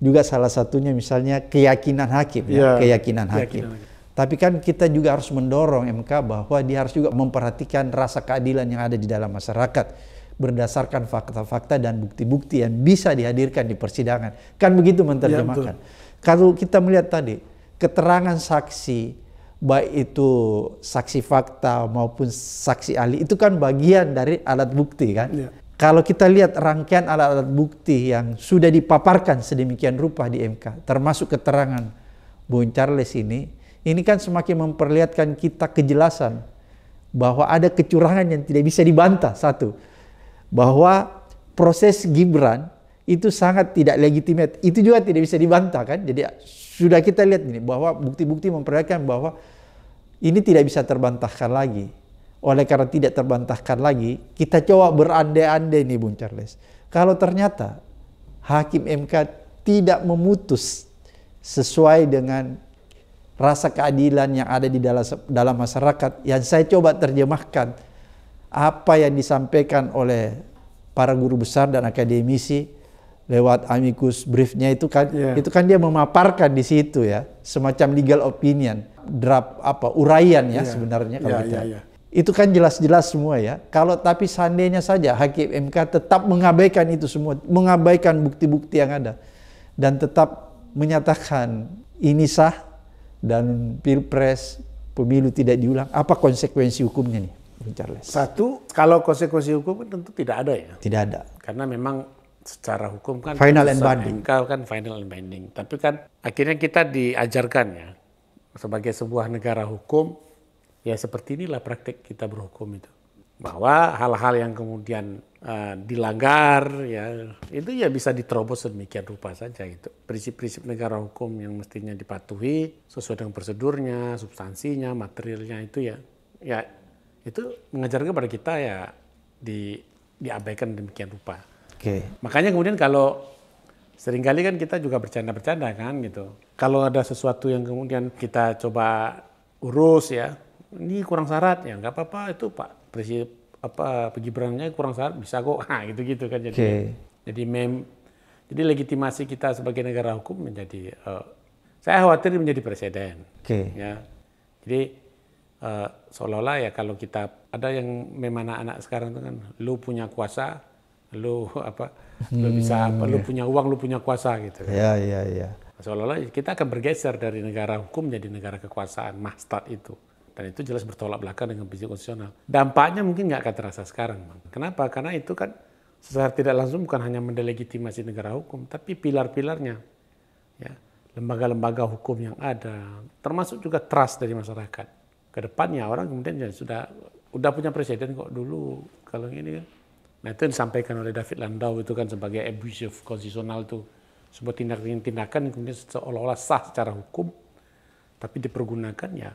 Speaker 2: juga salah satunya misalnya keyakinan hakim ya, ya keyakinan, hakim. Keyakinan. Tapi kan kita juga harus mendorong MK bahwa dia harus juga memperhatikan rasa keadilan yang ada di dalam masyarakat berdasarkan fakta-fakta dan bukti-bukti yang bisa dihadirkan di persidangan. Kan begitu menerjemahkan. Ya, Kalau kita melihat tadi keterangan saksi baik itu saksi fakta maupun saksi ahli itu kan bagian dari alat bukti kan. Ya. Kalau kita lihat rangkaian alat-alat bukti yang sudah dipaparkan sedemikian rupa di MK, termasuk keterangan Bung Charles ini, ini kan semakin memperlihatkan kita kejelasan bahwa ada kecurangan yang tidak bisa dibantah. Satu, bahwa proses Gibran itu sangat tidak legitimate. Itu juga tidak bisa dibantah kan. Jadi sudah kita lihat ini bahwa bukti-bukti memperlihatkan bahwa ini tidak bisa terbantahkan lagi. Oleh karena tidak terbantahkan lagi, kita coba berandai-andai nih Bung Charles. Kalau ternyata hakim MK tidak memutus sesuai dengan rasa keadilan yang ada di dalam, dalam masyarakat, yang saya coba terjemahkan apa yang disampaikan oleh para guru besar dan akademisi lewat amicus briefnya itu kan yeah. itu kan dia memaparkan di situ ya semacam legal opinion draft apa uraian ya yeah. sebenarnya kalau yeah, kita yeah, yeah. Itu kan jelas-jelas semua ya. Kalau tapi seandainya saja hakim MK tetap mengabaikan itu semua, mengabaikan bukti-bukti yang ada dan tetap menyatakan ini sah dan pilpres pemilu tidak diulang, apa konsekuensi hukumnya nih, Bung Charles?
Speaker 1: Satu, kalau konsekuensi hukum kan tentu tidak ada ya. Tidak ada. Karena memang secara hukum kan final and binding. MK kan final and binding. Tapi kan akhirnya kita diajarkan ya sebagai sebuah negara hukum Ya seperti inilah praktek kita berhukum itu. Bahwa hal-hal yang kemudian uh, dilanggar ya itu ya bisa diterobos sedemikian rupa saja itu. Prinsip-prinsip negara hukum yang mestinya dipatuhi sesuai dengan prosedurnya, substansinya, materialnya itu ya ya itu mengajarkan kepada kita ya di diabaikan demikian rupa. Oke. Okay. Makanya kemudian kalau seringkali kan kita juga bercanda-bercanda kan gitu. Kalau ada sesuatu yang kemudian kita coba urus ya, ini kurang syarat ya nggak apa-apa itu Pak Presiden apa Gibrannya kurang syarat bisa kok [LAUGHS] ah gitu-gitu kan jadi okay. jadi mem jadi legitimasi kita sebagai negara hukum menjadi uh, saya khawatir menjadi presiden okay. ya jadi uh, seolah-olah ya kalau kita ada yang memang anak-anak sekarang itu kan lu punya kuasa lu [LAUGHS] apa hmm, lu bisa apa yeah. lu iya. punya uang lu punya kuasa gitu kan. ya yeah, ya yeah, ya seolah-olah kita akan bergeser dari negara hukum jadi negara kekuasaan start itu dan itu jelas bertolak belakang dengan prinsip konstitusional. Dampaknya mungkin nggak akan terasa sekarang. Bang. Kenapa? Karena itu kan secara tidak langsung bukan hanya mendelegitimasi negara hukum, tapi pilar-pilarnya. Ya, lembaga-lembaga hukum yang ada, termasuk juga trust dari masyarakat. Kedepannya orang kemudian ya sudah udah punya presiden kok dulu kalau ini kan. Nah itu yang disampaikan oleh David Landau itu kan sebagai abusive of konstitusional itu sebuah tindakan tindakan yang kemudian seolah-olah sah secara hukum tapi dipergunakan ya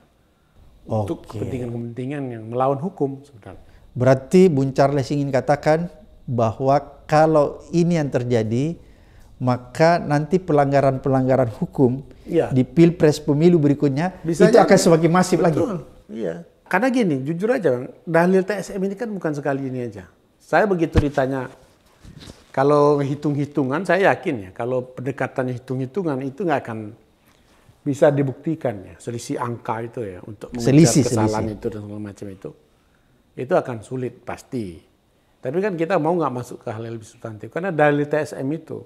Speaker 1: untuk kepentingan-kepentingan yang melawan hukum sebenarnya.
Speaker 2: Berarti Bung Charles ingin katakan bahwa kalau ini yang terjadi maka nanti pelanggaran-pelanggaran hukum ya. di pilpres pemilu berikutnya Bisa itu jadi, akan semakin masif lagi.
Speaker 1: Iya. Karena gini, jujur aja bang, dalil TSM ini kan bukan sekali ini aja. Saya begitu ditanya, kalau hitung-hitungan saya yakin ya, kalau pendekatannya hitung-hitungan itu nggak akan bisa dibuktikan ya selisih angka itu ya untuk selisih, kesalahan selisih. itu dan segala macam itu itu akan sulit pasti tapi kan kita mau nggak masuk ke hal yang lebih substantif karena dari TSM itu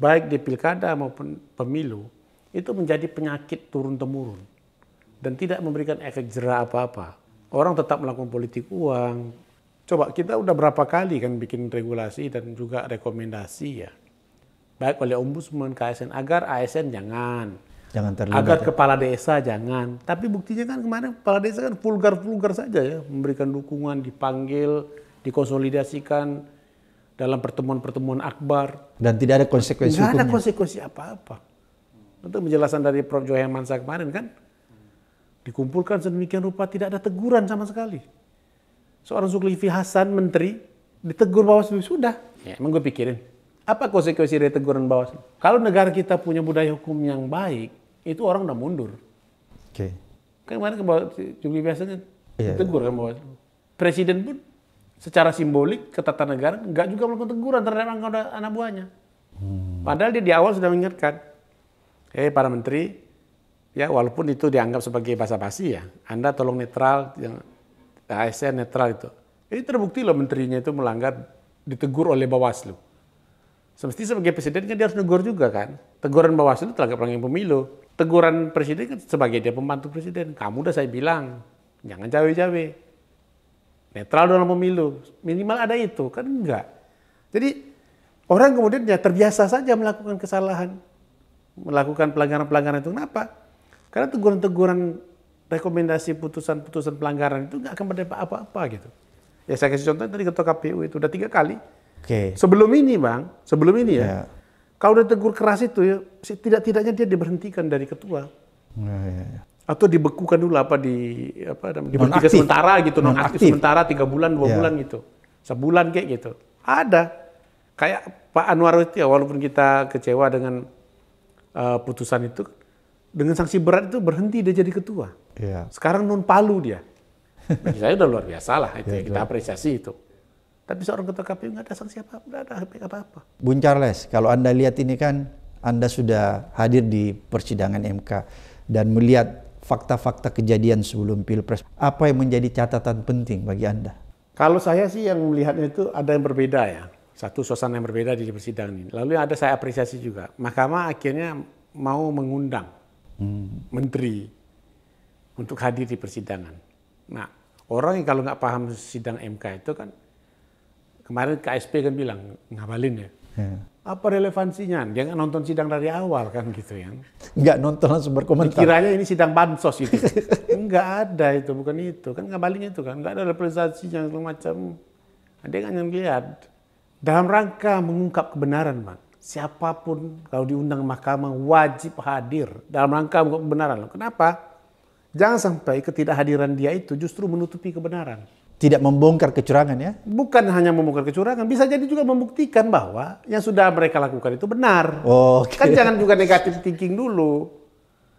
Speaker 1: baik di pilkada maupun pemilu itu menjadi penyakit turun temurun dan tidak memberikan efek jerah apa-apa orang tetap melakukan politik uang coba kita udah berapa kali kan bikin regulasi dan juga rekomendasi ya baik oleh ombudsman KSN agar ASN jangan Jangan terlibat. Agar ya. kepala desa jangan. Tapi buktinya kan kemarin kepala desa kan vulgar-vulgar saja ya, memberikan dukungan, dipanggil, dikonsolidasikan dalam pertemuan-pertemuan akbar. Dan tidak ada konsekuensi Tidak ada konsekuensi apa-apa. Itu penjelasan dari Prof. Mansa kemarin kan. Dikumpulkan sedemikian rupa tidak ada teguran sama sekali. Seorang Zulkifli Hasan, menteri, ditegur Bawaslu sudah. Ya, emang gue pikirin. Apa konsekuensi dari teguran Bawaslu? Kalau negara kita punya budaya hukum yang baik, itu orang udah mundur. Oke. Okay. Kemarin ke bawah Juli biasa kan, yeah, iya. tegur yeah. kan bawah. Presiden pun secara simbolik ketatanegaraan nggak juga melakukan teguran terhadap anggota anak buahnya. Hmm. Padahal dia di awal sudah mengingatkan, eh para menteri, ya walaupun itu dianggap sebagai basa-basi ya, Anda tolong netral, yang ASN netral itu. Ini terbukti loh menterinya itu melanggar ditegur oleh Bawaslu. Semestinya sebagai presiden kan dia harus negur juga kan. Teguran Bawaslu terhadap pelanggaran pemilu teguran presiden kan sebagai dia pembantu presiden. Kamu udah saya bilang, jangan cawe-cawe. Netral dalam pemilu. Minimal ada itu, kan enggak. Jadi orang kemudian ya terbiasa saja melakukan kesalahan. Melakukan pelanggaran-pelanggaran itu. Kenapa? Karena teguran-teguran rekomendasi putusan-putusan pelanggaran itu nggak akan berdampak apa-apa gitu. Ya saya kasih contoh tadi ketua KPU itu udah tiga kali. Oke. Okay. Sebelum ini bang, sebelum ini ya. Yeah kalau ditegur keras itu, ya, tidak-tidaknya dia diberhentikan dari ketua. Ya, ya, ya. Atau dibekukan dulu apa di apa di sementara gitu, non aktif sementara tiga bulan dua ya. bulan gitu, sebulan kayak gitu. Ada kayak Pak Anwar itu ya, walaupun kita kecewa dengan uh, putusan itu, dengan sanksi berat itu berhenti dia jadi ketua. Ya. Sekarang non palu dia. [LAUGHS] Bagi saya udah luar biasa lah itu ya, kita ya. apresiasi itu. Tapi seorang ketua KPU nggak ada sanksi apa, nggak ada apa-apa.
Speaker 2: Bung Charles, kalau Anda lihat ini kan Anda sudah hadir di persidangan MK dan melihat fakta-fakta kejadian sebelum Pilpres. Apa yang menjadi catatan penting bagi Anda?
Speaker 1: Kalau saya sih yang melihatnya itu ada yang berbeda ya. Satu suasana yang berbeda di persidangan ini. Lalu yang ada saya apresiasi juga. Mahkamah akhirnya mau mengundang hmm. menteri untuk hadir di persidangan. Nah, orang yang kalau nggak paham sidang MK itu kan Kemarin KSP kan bilang, ngabalin ya. Hmm. Apa relevansinya? Jangan nonton sidang dari awal kan gitu ya.
Speaker 2: Nggak nonton langsung berkomentar. Kiranya
Speaker 1: ini sidang bansos itu. Nggak ada itu, bukan itu. Kan ngabalin itu kan. Nggak ada representasi yang macam. Ada yang lihat. melihat. Dalam rangka mengungkap kebenaran, Bang. Siapapun kalau diundang mahkamah wajib hadir dalam rangka mengungkap kebenaran. Kenapa? Jangan sampai ketidakhadiran dia itu justru menutupi kebenaran
Speaker 2: tidak membongkar kecurangan
Speaker 1: ya? Bukan hanya membongkar kecurangan, bisa jadi juga membuktikan bahwa yang sudah mereka lakukan itu benar.
Speaker 2: Oh, okay. Kan jangan
Speaker 1: juga negatif thinking dulu.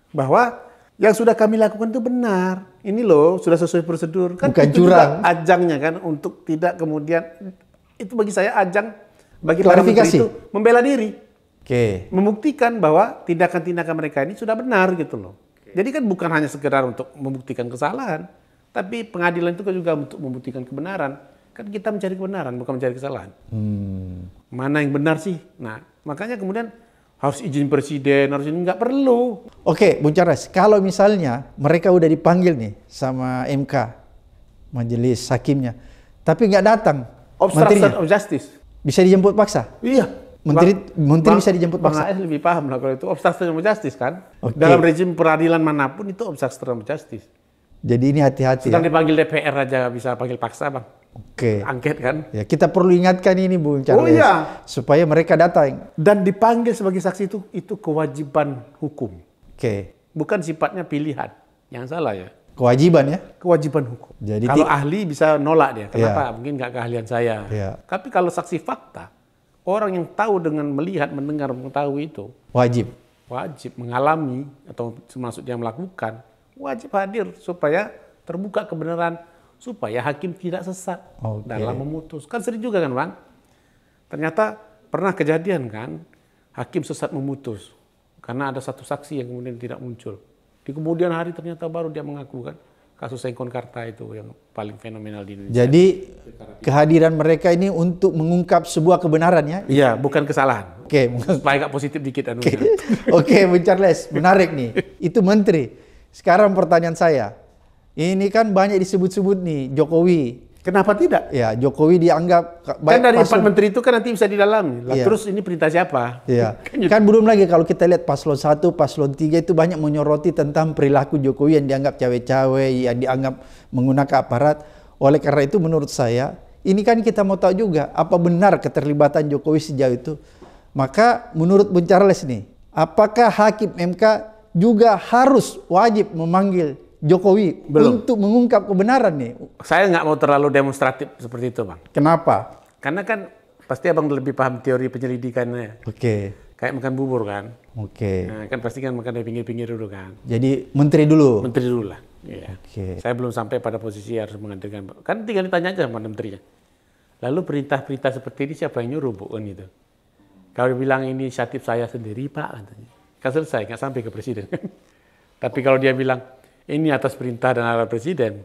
Speaker 1: Bahwa yang sudah kami lakukan itu benar. Ini loh, sudah sesuai prosedur. Kan Bukan itu curang. ajangnya kan untuk tidak kemudian itu bagi saya ajang bagi klarifikasi itu membela diri. Oke. Okay. Membuktikan bahwa tindakan-tindakan mereka ini sudah benar gitu loh. Jadi kan bukan hanya sekedar untuk membuktikan kesalahan tapi pengadilan itu kan juga untuk membuktikan kebenaran. Kan kita mencari kebenaran, bukan mencari kesalahan. Hmm. Mana yang benar sih? Nah, makanya kemudian harus izin presiden, harus ini nggak perlu.
Speaker 2: Oke, Bung Charles, kalau misalnya mereka udah dipanggil nih sama MK, majelis hakimnya, tapi nggak datang, Obstruction of justice. Bisa dijemput paksa? Iya. Menteri, bang, menteri bisa dijemput paksa.
Speaker 1: Bang lebih paham lah kalau itu obstruction of justice kan. Okay. Dalam rezim peradilan manapun itu obstruction of justice.
Speaker 2: Jadi ini hati-hati. Sedang ya.
Speaker 1: dipanggil DPR aja bisa panggil paksa, Bang. Oke. Angket kan? Ya,
Speaker 2: kita perlu ingatkan ini, bu, Charles. Oh iya. Supaya mereka datang. Dan dipanggil sebagai saksi itu itu kewajiban hukum. Oke.
Speaker 1: Bukan sifatnya pilihan. Yang salah ya. Kewajiban
Speaker 2: ya? Kewajiban hukum. Jadi kalau ahli
Speaker 1: bisa nolak dia. Kenapa? Ya. Mungkin nggak keahlian saya. Ya. Tapi kalau saksi fakta, orang yang tahu dengan melihat, mendengar, mengetahui itu wajib. Wajib mengalami atau maksudnya melakukan wajib hadir supaya terbuka kebenaran supaya hakim tidak sesat okay. dalam memutus. Kan sering juga kan bang, ternyata pernah kejadian kan hakim sesat memutus karena ada satu saksi yang kemudian tidak muncul. Di kemudian hari ternyata baru dia mengaku kan kasus Sengkon Karta itu yang paling fenomenal di Indonesia. Jadi
Speaker 2: kehadiran mereka ini untuk mengungkap sebuah kebenaran ya?
Speaker 1: Iya, bukan kesalahan. Oke, okay. supaya agak positif dikit anu. oke Oke, okay.
Speaker 2: okay, Charles, menarik nih. Itu menteri. Sekarang pertanyaan saya, ini kan banyak disebut-sebut nih Jokowi. Kenapa tidak? Ya, Jokowi dianggap kan dari empat menteri
Speaker 1: itu kan nanti bisa di dalam. iya. Terus ini perintah siapa?
Speaker 2: Iya. [LAUGHS] kan, kan belum lagi kalau kita lihat paslon satu, paslon tiga itu banyak menyoroti tentang perilaku Jokowi yang dianggap cawe-cawe, yang dianggap menggunakan aparat. Oleh karena itu menurut saya, ini kan kita mau tahu juga apa benar keterlibatan Jokowi sejauh itu. Maka menurut Bung Charles nih, apakah hakim MK juga harus wajib memanggil Jokowi Belum. untuk mengungkap
Speaker 1: kebenaran nih. Saya nggak mau terlalu demonstratif seperti itu, Bang.
Speaker 2: Kenapa?
Speaker 1: Karena kan pasti Abang lebih paham teori penyelidikannya. Oke. Okay. Kayak makan bubur kan.
Speaker 2: Oke. Okay. Nah,
Speaker 1: kan pasti kan makan dari pinggir-pinggir dulu kan.
Speaker 2: Jadi menteri dulu. Menteri
Speaker 1: dulu lah. Iya. Oke. Okay. Saya belum sampai pada posisi harus menggantikan. Kan tinggal ditanya aja sama menterinya. Lalu perintah-perintah seperti ini siapa yang nyuruh bukan itu Kalau bilang ini inisiatif saya sendiri Pak katanya. Kan selesai, nggak sampai ke presiden. [LAUGHS] Tapi kalau dia bilang, ini atas perintah dan arah presiden,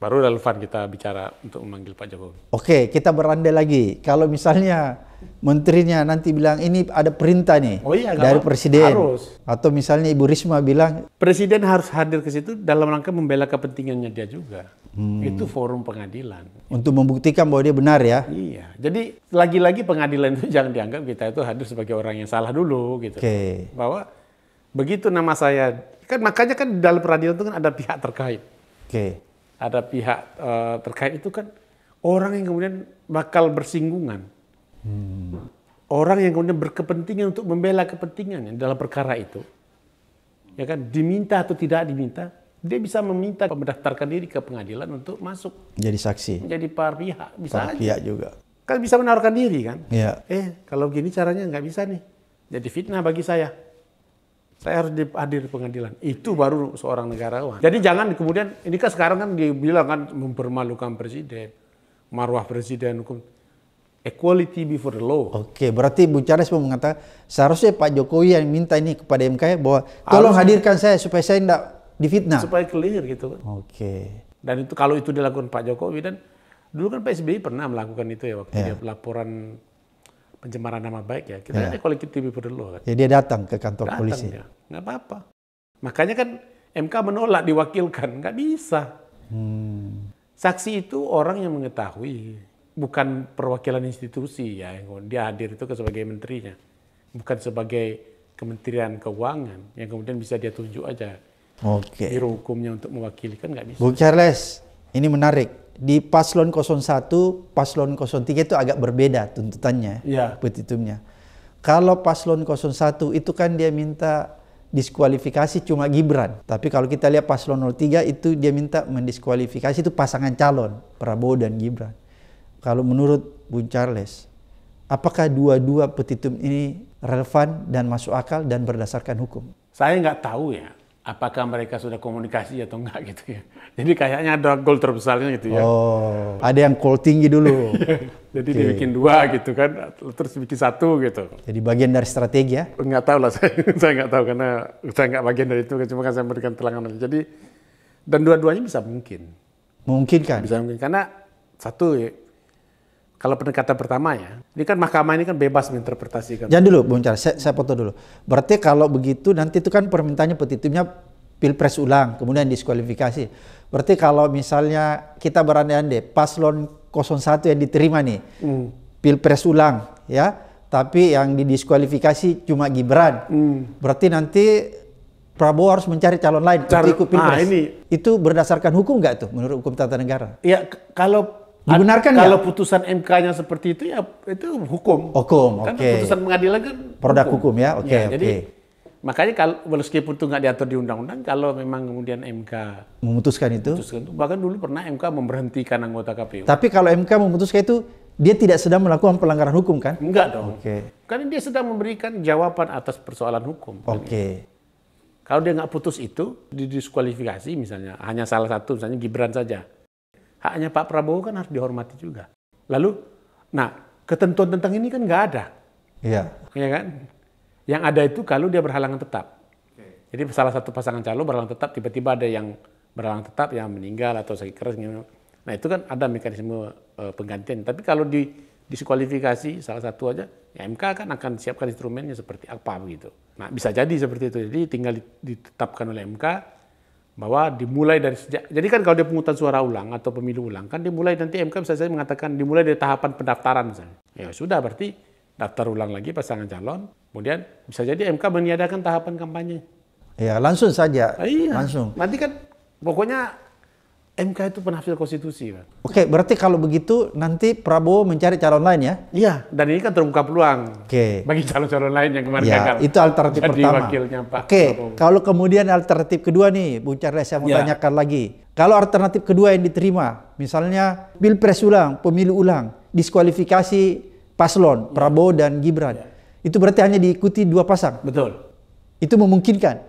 Speaker 1: baru relevan kita bicara untuk memanggil Pak Jokowi.
Speaker 2: Oke, kita berandai lagi. Kalau misalnya menterinya nanti bilang ini ada perintah nih oh iya, dari presiden, harus. atau misalnya Ibu Risma bilang
Speaker 1: presiden harus hadir ke situ dalam rangka membela kepentingannya dia juga. Hmm. Itu forum pengadilan.
Speaker 2: Untuk membuktikan bahwa dia benar ya. Iya.
Speaker 1: Jadi lagi-lagi pengadilan itu [LAUGHS] jangan dianggap kita itu hadir sebagai orang yang salah dulu gitu. Okay. Bahwa begitu nama saya kan makanya kan dalam peradilan itu kan ada pihak terkait. Oke. Okay ada pihak uh, terkait itu kan orang yang kemudian bakal bersinggungan. Hmm. Orang yang kemudian berkepentingan untuk membela kepentingannya dalam perkara itu. Ya kan diminta atau tidak diminta, dia bisa meminta mendaftarkan diri ke pengadilan untuk masuk. Jadi saksi. Jadi para pihak bisa para aja. pihak juga. Kan bisa menawarkan diri kan? Iya. Eh, kalau gini caranya nggak bisa nih. Jadi fitnah bagi saya saya harus hadir di pengadilan. Itu baru seorang negarawan. Jadi jangan kemudian ini kan sekarang kan dibilang kan mempermalukan presiden, marwah presiden hukum equality before the law.
Speaker 2: Oke, berarti Bu Charles mau mengatakan seharusnya Pak Jokowi yang minta ini kepada MK bahwa tolong hadirkan saya supaya saya tidak difitnah.
Speaker 1: Supaya clear gitu Oke. Dan itu kalau itu dilakukan Pak Jokowi dan dulu kan PSBI pernah melakukan itu ya waktu yeah. dia laporan pencemaran nama baik ya. Kita ada ini kolektif before perlu. law kan. Jadi ya, dia datang ke kantor datang polisi. Ya. Nggak apa-apa. Makanya kan MK menolak diwakilkan, nggak bisa. Hmm. Saksi itu orang yang mengetahui, bukan perwakilan institusi ya. Dia hadir itu sebagai menterinya, bukan sebagai Kementerian Keuangan yang kemudian bisa dia tunjuk aja. Oke. Okay. Biro hukumnya untuk mewakili kan nggak bisa. Bu
Speaker 2: Charles, ini menarik di paslon 01, paslon 03 itu agak berbeda tuntutannya, ya. petitumnya. Kalau paslon 01 itu kan dia minta diskualifikasi cuma Gibran. Tapi kalau kita lihat paslon 03 itu dia minta mendiskualifikasi itu pasangan calon Prabowo dan Gibran. Kalau menurut Bung Charles, apakah dua-dua petitum ini relevan dan masuk akal dan berdasarkan hukum?
Speaker 1: Saya nggak tahu ya apakah mereka sudah komunikasi atau enggak gitu ya. [LAUGHS] Jadi kayaknya ada goal terbesarnya gitu ya. Oh,
Speaker 2: ada yang call tinggi dulu.
Speaker 1: [LAUGHS] Jadi okay. dibikin dua gitu kan, terus bikin satu gitu.
Speaker 2: Jadi bagian dari strategi ya?
Speaker 1: Enggak tahu lah, [LAUGHS] saya, saya enggak tahu karena saya enggak bagian dari itu, cuma kan saya memberikan telangan aja. Jadi, dan dua-duanya bisa mungkin. Mungkin kan? Bisa mungkin, karena satu kalau pendekatan pertama ya, ini kan mahkamah ini kan bebas menginterpretasikan. Jangan dulu,
Speaker 2: Bung Charles, saya, saya foto dulu. Berarti kalau begitu nanti itu kan permintaannya petitumnya pilpres ulang, kemudian diskualifikasi. Berarti kalau misalnya kita berandai-andai paslon 01 yang diterima nih, hmm. pilpres ulang ya, tapi yang didiskualifikasi cuma Gibran. Hmm. Berarti nanti Prabowo harus mencari calon lain Car untuk ikut pilpres. Nah, ini. Itu berdasarkan hukum nggak tuh menurut hukum tata negara?
Speaker 1: Ya kalau
Speaker 2: Dibenarkan Kalau ya?
Speaker 1: putusan MK-nya seperti itu ya itu hukum.
Speaker 2: Hukum, oke. Okay. putusan pengadilan kan
Speaker 1: produk hukum, hukum ya. ya oke, okay, ya, okay. jadi Makanya kalau meskipun itu nggak diatur di undang-undang, kalau memang kemudian MK memutuskan itu, memutuskan itu, bahkan dulu pernah MK memberhentikan anggota KPU. Tapi
Speaker 2: kalau MK memutuskan itu, dia tidak sedang melakukan pelanggaran hukum kan? Enggak dong. Oke.
Speaker 1: Okay. Karena dia sedang memberikan jawaban atas persoalan hukum. Oke. Okay. Kalau dia nggak putus itu, didiskualifikasi misalnya, hanya salah satu, misalnya Gibran saja haknya Pak Prabowo kan harus dihormati juga. Lalu, nah ketentuan tentang ini kan nggak ada. Iya. Iya kan? Yang ada itu kalau dia berhalangan tetap. Jadi salah satu pasangan calon berhalangan tetap, tiba-tiba ada yang berhalangan tetap yang meninggal atau sakit keras. Nah itu kan ada mekanisme eh, penggantian. Tapi kalau di diskualifikasi salah satu aja, ya MK kan akan siapkan instrumennya seperti apa begitu. Nah bisa jadi seperti itu. Jadi tinggal ditetapkan oleh MK bahwa dimulai dari sejak jadi kan kalau dia pemungutan suara ulang atau pemilu ulang kan dimulai nanti MK bisa saya mengatakan dimulai dari tahapan pendaftaran misalnya ya sudah berarti daftar ulang lagi pasangan calon kemudian bisa jadi MK meniadakan tahapan kampanye
Speaker 2: ya langsung saja ah, iya. langsung
Speaker 1: nanti kan pokoknya MK itu penafsir konstitusi kan.
Speaker 2: Oke, okay, berarti kalau begitu nanti Prabowo mencari calon lain ya?
Speaker 1: Iya, dan ini kan terbuka peluang. Oke. Okay. Bagi calon-calon lain yang kemarin ya, gagal. itu alternatif jadi pertama. Oke, okay.
Speaker 2: kalau kemudian alternatif kedua nih, Bu Charles saya mau ya. tanyakan lagi. Kalau alternatif kedua yang diterima, misalnya Pilpres ulang, pemilu ulang, diskualifikasi paslon ya. Prabowo dan Gibran. Ya. Itu berarti hanya diikuti dua pasang. Betul. Itu memungkinkan.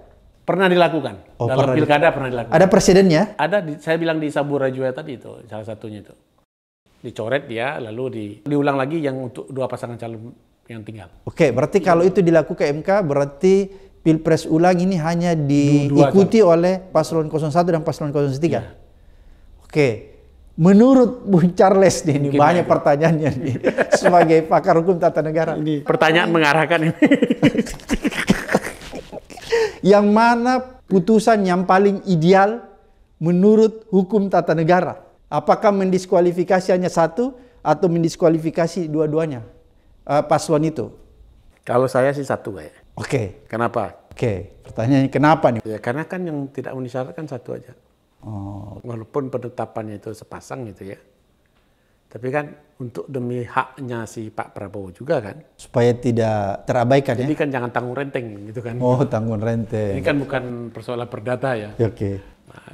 Speaker 1: Pernah dilakukan. Oh, Dalam pernah pilkada di... pernah dilakukan. Ada presidennya? Ada, di, saya bilang di Sabura Jua tadi itu, salah satunya itu. Dicoret dia, lalu di, diulang lagi yang untuk dua pasangan calon yang tinggal.
Speaker 2: Oke, okay, berarti iya. kalau itu dilakukan MK, berarti Pilpres ulang ini hanya diikuti oleh paslon 01 dan paslon 03? Ya. Oke. Okay. Menurut Bung Charles nih, ini banyak aja. pertanyaannya nih sebagai pakar hukum tata negara. Ini
Speaker 1: pertanyaan mengarahkan ini. [LAUGHS]
Speaker 2: yang mana putusan yang paling ideal menurut hukum tata negara. Apakah mendiskualifikasi hanya satu atau mendiskualifikasi dua-duanya
Speaker 1: uh, paslon itu? Kalau saya sih satu ya. Oke. Okay. Kenapa? Oke. Okay. Pertanyaannya kenapa nih? Ya karena kan yang tidak memenuhi syarat kan satu aja. Oh. Walaupun penetapannya itu sepasang gitu ya. Tapi kan untuk demi haknya si Pak Prabowo juga kan.
Speaker 2: Supaya tidak terabaikan Jadi ya. Jadi
Speaker 1: kan jangan tanggung renteng gitu kan. Oh tanggung renteng. Ini kan bukan persoalan perdata ya.
Speaker 2: ya oke. Okay. Nah,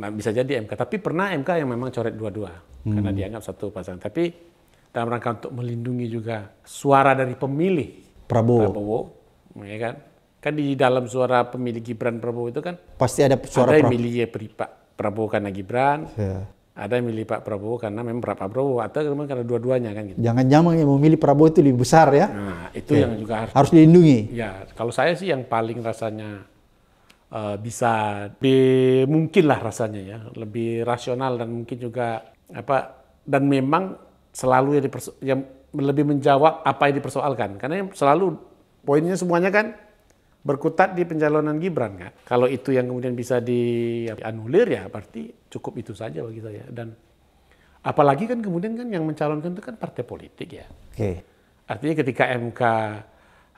Speaker 1: nah, bisa jadi MK. Tapi pernah MK yang memang coret dua-dua. Hmm. Karena dianggap satu pasangan. Tapi dalam rangka untuk melindungi juga suara dari pemilih Prabowo. Prabowo. Ya kan? Kan di dalam suara pemilih Gibran Prabowo itu kan.
Speaker 2: Pasti ada suara Prabowo.
Speaker 1: Ada Pak Prabowo karena Gibran. Yeah ada yang milih Pak Prabowo karena memang Pak Prabowo atau memang karena dua-duanya kan gitu.
Speaker 2: Jangan-jangan yang memilih Prabowo itu lebih besar ya. Nah, itu ya. yang juga harus, harus dilindungi.
Speaker 1: Ya, kalau saya sih yang paling rasanya uh, bisa lebih mungkin lah rasanya ya, lebih rasional dan mungkin juga apa dan memang selalu yang, yang lebih menjawab apa yang dipersoalkan karena yang selalu poinnya semuanya kan berkutat di pencalonan Gibran kan. Kalau itu yang kemudian bisa dianulir ya berarti cukup itu saja bagi saya. Dan apalagi kan kemudian kan yang mencalonkan itu kan partai politik ya. Oke. Okay. Artinya ketika MK uh,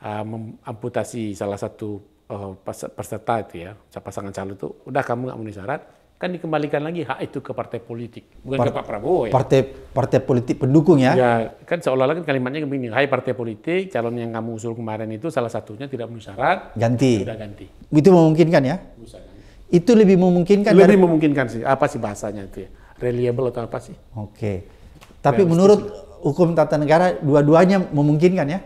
Speaker 1: ah, memamputasi salah satu uh, peserta itu ya, pasangan calon itu, udah kamu nggak memenuhi syarat, kan dikembalikan lagi hak itu ke partai politik, bukan Par ke Pak Prabowo ya. Partai
Speaker 2: partai politik pendukung ya.
Speaker 1: Ya, kan seolah-olah kan kalimatnya begini, "Hai partai politik, calon yang kamu usul kemarin itu salah satunya tidak memenuhi syarat, ganti." Sudah ganti.
Speaker 2: Itu memungkinkan ya? Itu lebih memungkinkan Lebih dari...
Speaker 1: memungkinkan sih. Apa sih bahasanya itu ya? Reliable atau apa sih? Oke. Okay. Tapi Realistis. menurut
Speaker 2: hukum tata negara dua-duanya memungkinkan ya?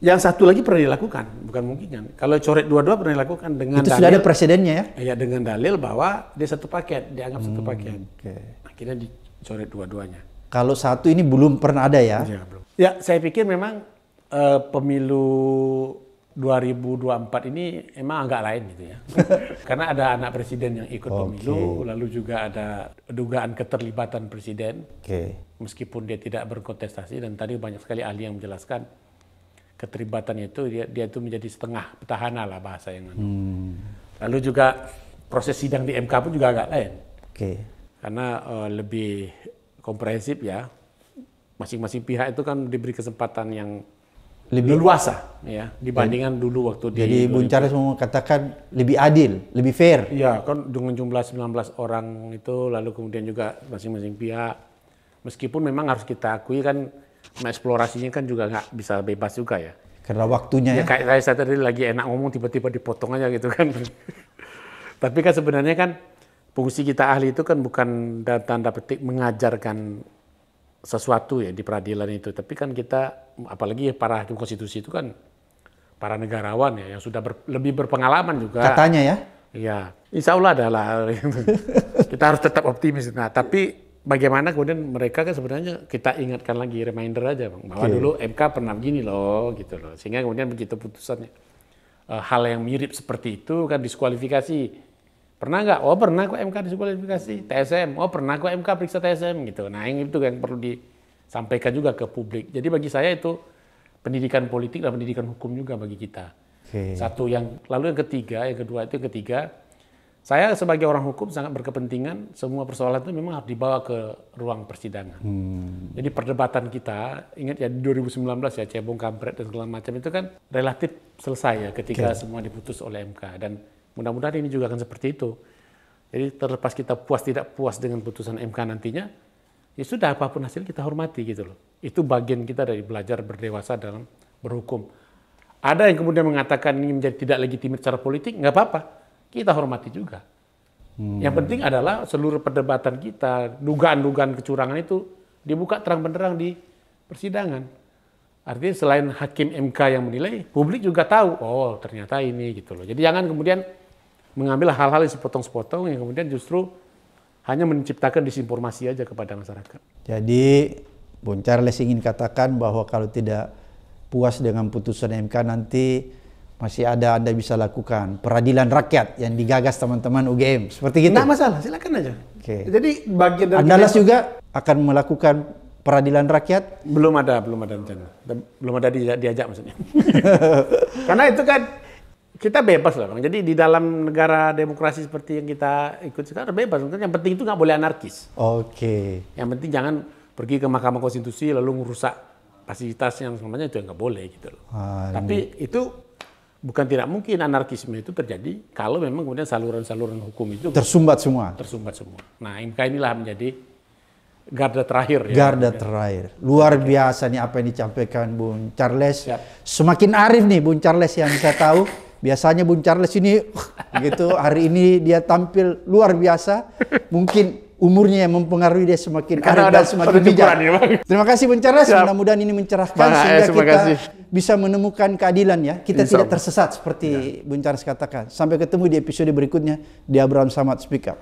Speaker 1: Yang satu lagi pernah dilakukan, bukan mungkin kan. Kalau coret dua-dua pernah dilakukan dengan Itu dalil, sudah ada presidennya ya? Iya, dengan dalil bahwa dia satu paket, dianggap hmm, satu paket. Okay. Akhirnya dicoret dua-duanya.
Speaker 2: Kalau satu ini belum pernah ada ya? Ya, belum.
Speaker 1: Ya, saya pikir memang uh, pemilu 2024 ini emang agak lain gitu ya. [LAUGHS] Karena ada anak presiden yang ikut okay. pemilu, lalu juga ada dugaan keterlibatan presiden. Okay. Meskipun dia tidak berkontestasi dan tadi banyak sekali ahli yang menjelaskan keterlibatan itu dia, dia itu menjadi setengah petahana lah bahasa yang hmm. lalu juga proses sidang di MK pun juga agak lain okay. karena uh, lebih komprehensif ya masing-masing pihak itu kan diberi kesempatan yang
Speaker 2: lebih luasa ya dibandingkan dulu waktu di jadi Bung Charles mau katakan lebih adil lebih fair ya
Speaker 1: kan dengan jumlah 19 orang itu lalu kemudian juga masing-masing pihak meskipun memang harus kita akui kan mengeksplorasinya kan juga nggak bisa bebas juga ya.
Speaker 2: Karena waktunya ya. ya.
Speaker 1: Kayak saya, tadi lagi enak ngomong tiba-tiba dipotong aja gitu kan. [LAUGHS] Tapi kan sebenarnya kan fungsi kita ahli itu kan bukan dalam tanda petik mengajarkan sesuatu ya di peradilan itu. Tapi kan kita apalagi ya para hakim konstitusi itu kan para negarawan ya yang sudah ber, lebih berpengalaman juga. Katanya ya. Iya. Insya Allah adalah. [LAUGHS] kita harus tetap optimis. Nah tapi bagaimana kemudian mereka kan sebenarnya kita ingatkan lagi reminder aja bang bahwa okay. dulu MK pernah gini loh gitu loh sehingga kemudian begitu putusannya e, hal yang mirip seperti itu kan diskualifikasi pernah nggak oh pernah kok MK diskualifikasi TSM oh pernah kok MK periksa TSM gitu nah yang itu yang perlu disampaikan juga ke publik jadi bagi saya itu pendidikan politik dan pendidikan hukum juga bagi kita okay. satu yang lalu yang ketiga yang kedua itu yang ketiga saya sebagai orang hukum sangat berkepentingan semua persoalan itu memang harus dibawa ke ruang persidangan. Hmm. Jadi perdebatan kita, ingat ya di 2019 ya cebong kampret dan segala macam itu kan relatif selesai ya ketika okay. semua diputus oleh MK dan mudah-mudahan ini juga akan seperti itu. Jadi terlepas kita puas tidak puas dengan putusan MK nantinya, ya sudah apapun hasil kita hormati gitu loh. Itu bagian kita dari belajar berdewasa dalam berhukum. Ada yang kemudian mengatakan ini menjadi tidak legitimit secara politik, nggak apa-apa kita hormati juga. Hmm. Yang penting adalah seluruh perdebatan kita, dugaan-dugaan kecurangan itu dibuka terang benderang di persidangan. Artinya selain hakim MK yang menilai, publik juga tahu, oh ternyata ini gitu loh. Jadi jangan kemudian mengambil hal-hal yang sepotong-sepotong yang kemudian justru hanya menciptakan disinformasi aja kepada masyarakat.
Speaker 2: Jadi, Bung Charles ingin katakan bahwa kalau tidak puas dengan putusan MK nanti masih ada Anda bisa lakukan. Peradilan rakyat yang digagas teman-teman UGM. Seperti gitu. Tidak masalah, silakan aja. Okay.
Speaker 1: Jadi bagian dari Andalas kita...
Speaker 2: juga akan melakukan peradilan rakyat?
Speaker 1: Belum ada, belum ada rencana. Belum ada diajak, diajak maksudnya. [LAUGHS] Karena itu kan kita bebas loh Jadi di dalam negara demokrasi seperti yang kita ikut sekarang bebas. Yang penting itu nggak boleh anarkis. Oke. Okay. Yang penting jangan pergi ke Mahkamah Konstitusi lalu merusak fasilitas yang semuanya itu nggak boleh gitu loh. Ah, Tapi ini. itu bukan tidak mungkin anarkisme itu terjadi kalau memang kemudian saluran-saluran hukum itu tersumbat semua. Tersumbat semua. Nah, MK inilah menjadi garda terakhir ya. Garda
Speaker 2: terakhir. Luar okay. biasa nih apa yang dicampaikan Bung Charles. Siap. Ya. Semakin arif nih Bung Charles yang saya tahu. Biasanya Bung Charles ini uh, [LAUGHS] gitu hari ini dia tampil luar biasa. Mungkin umurnya yang mempengaruhi dia semakin Karena ada, dan semakin bijak. Ya, Terima kasih Bung Charles, mudah-mudahan ini mencerahkan Bahaya, eh, sehingga kita kasih. bisa menemukan keadilan ya. Kita Insya tidak Allah. tersesat seperti ya. Bung Charles katakan. Sampai ketemu di episode berikutnya di Abraham Samad Speak Up.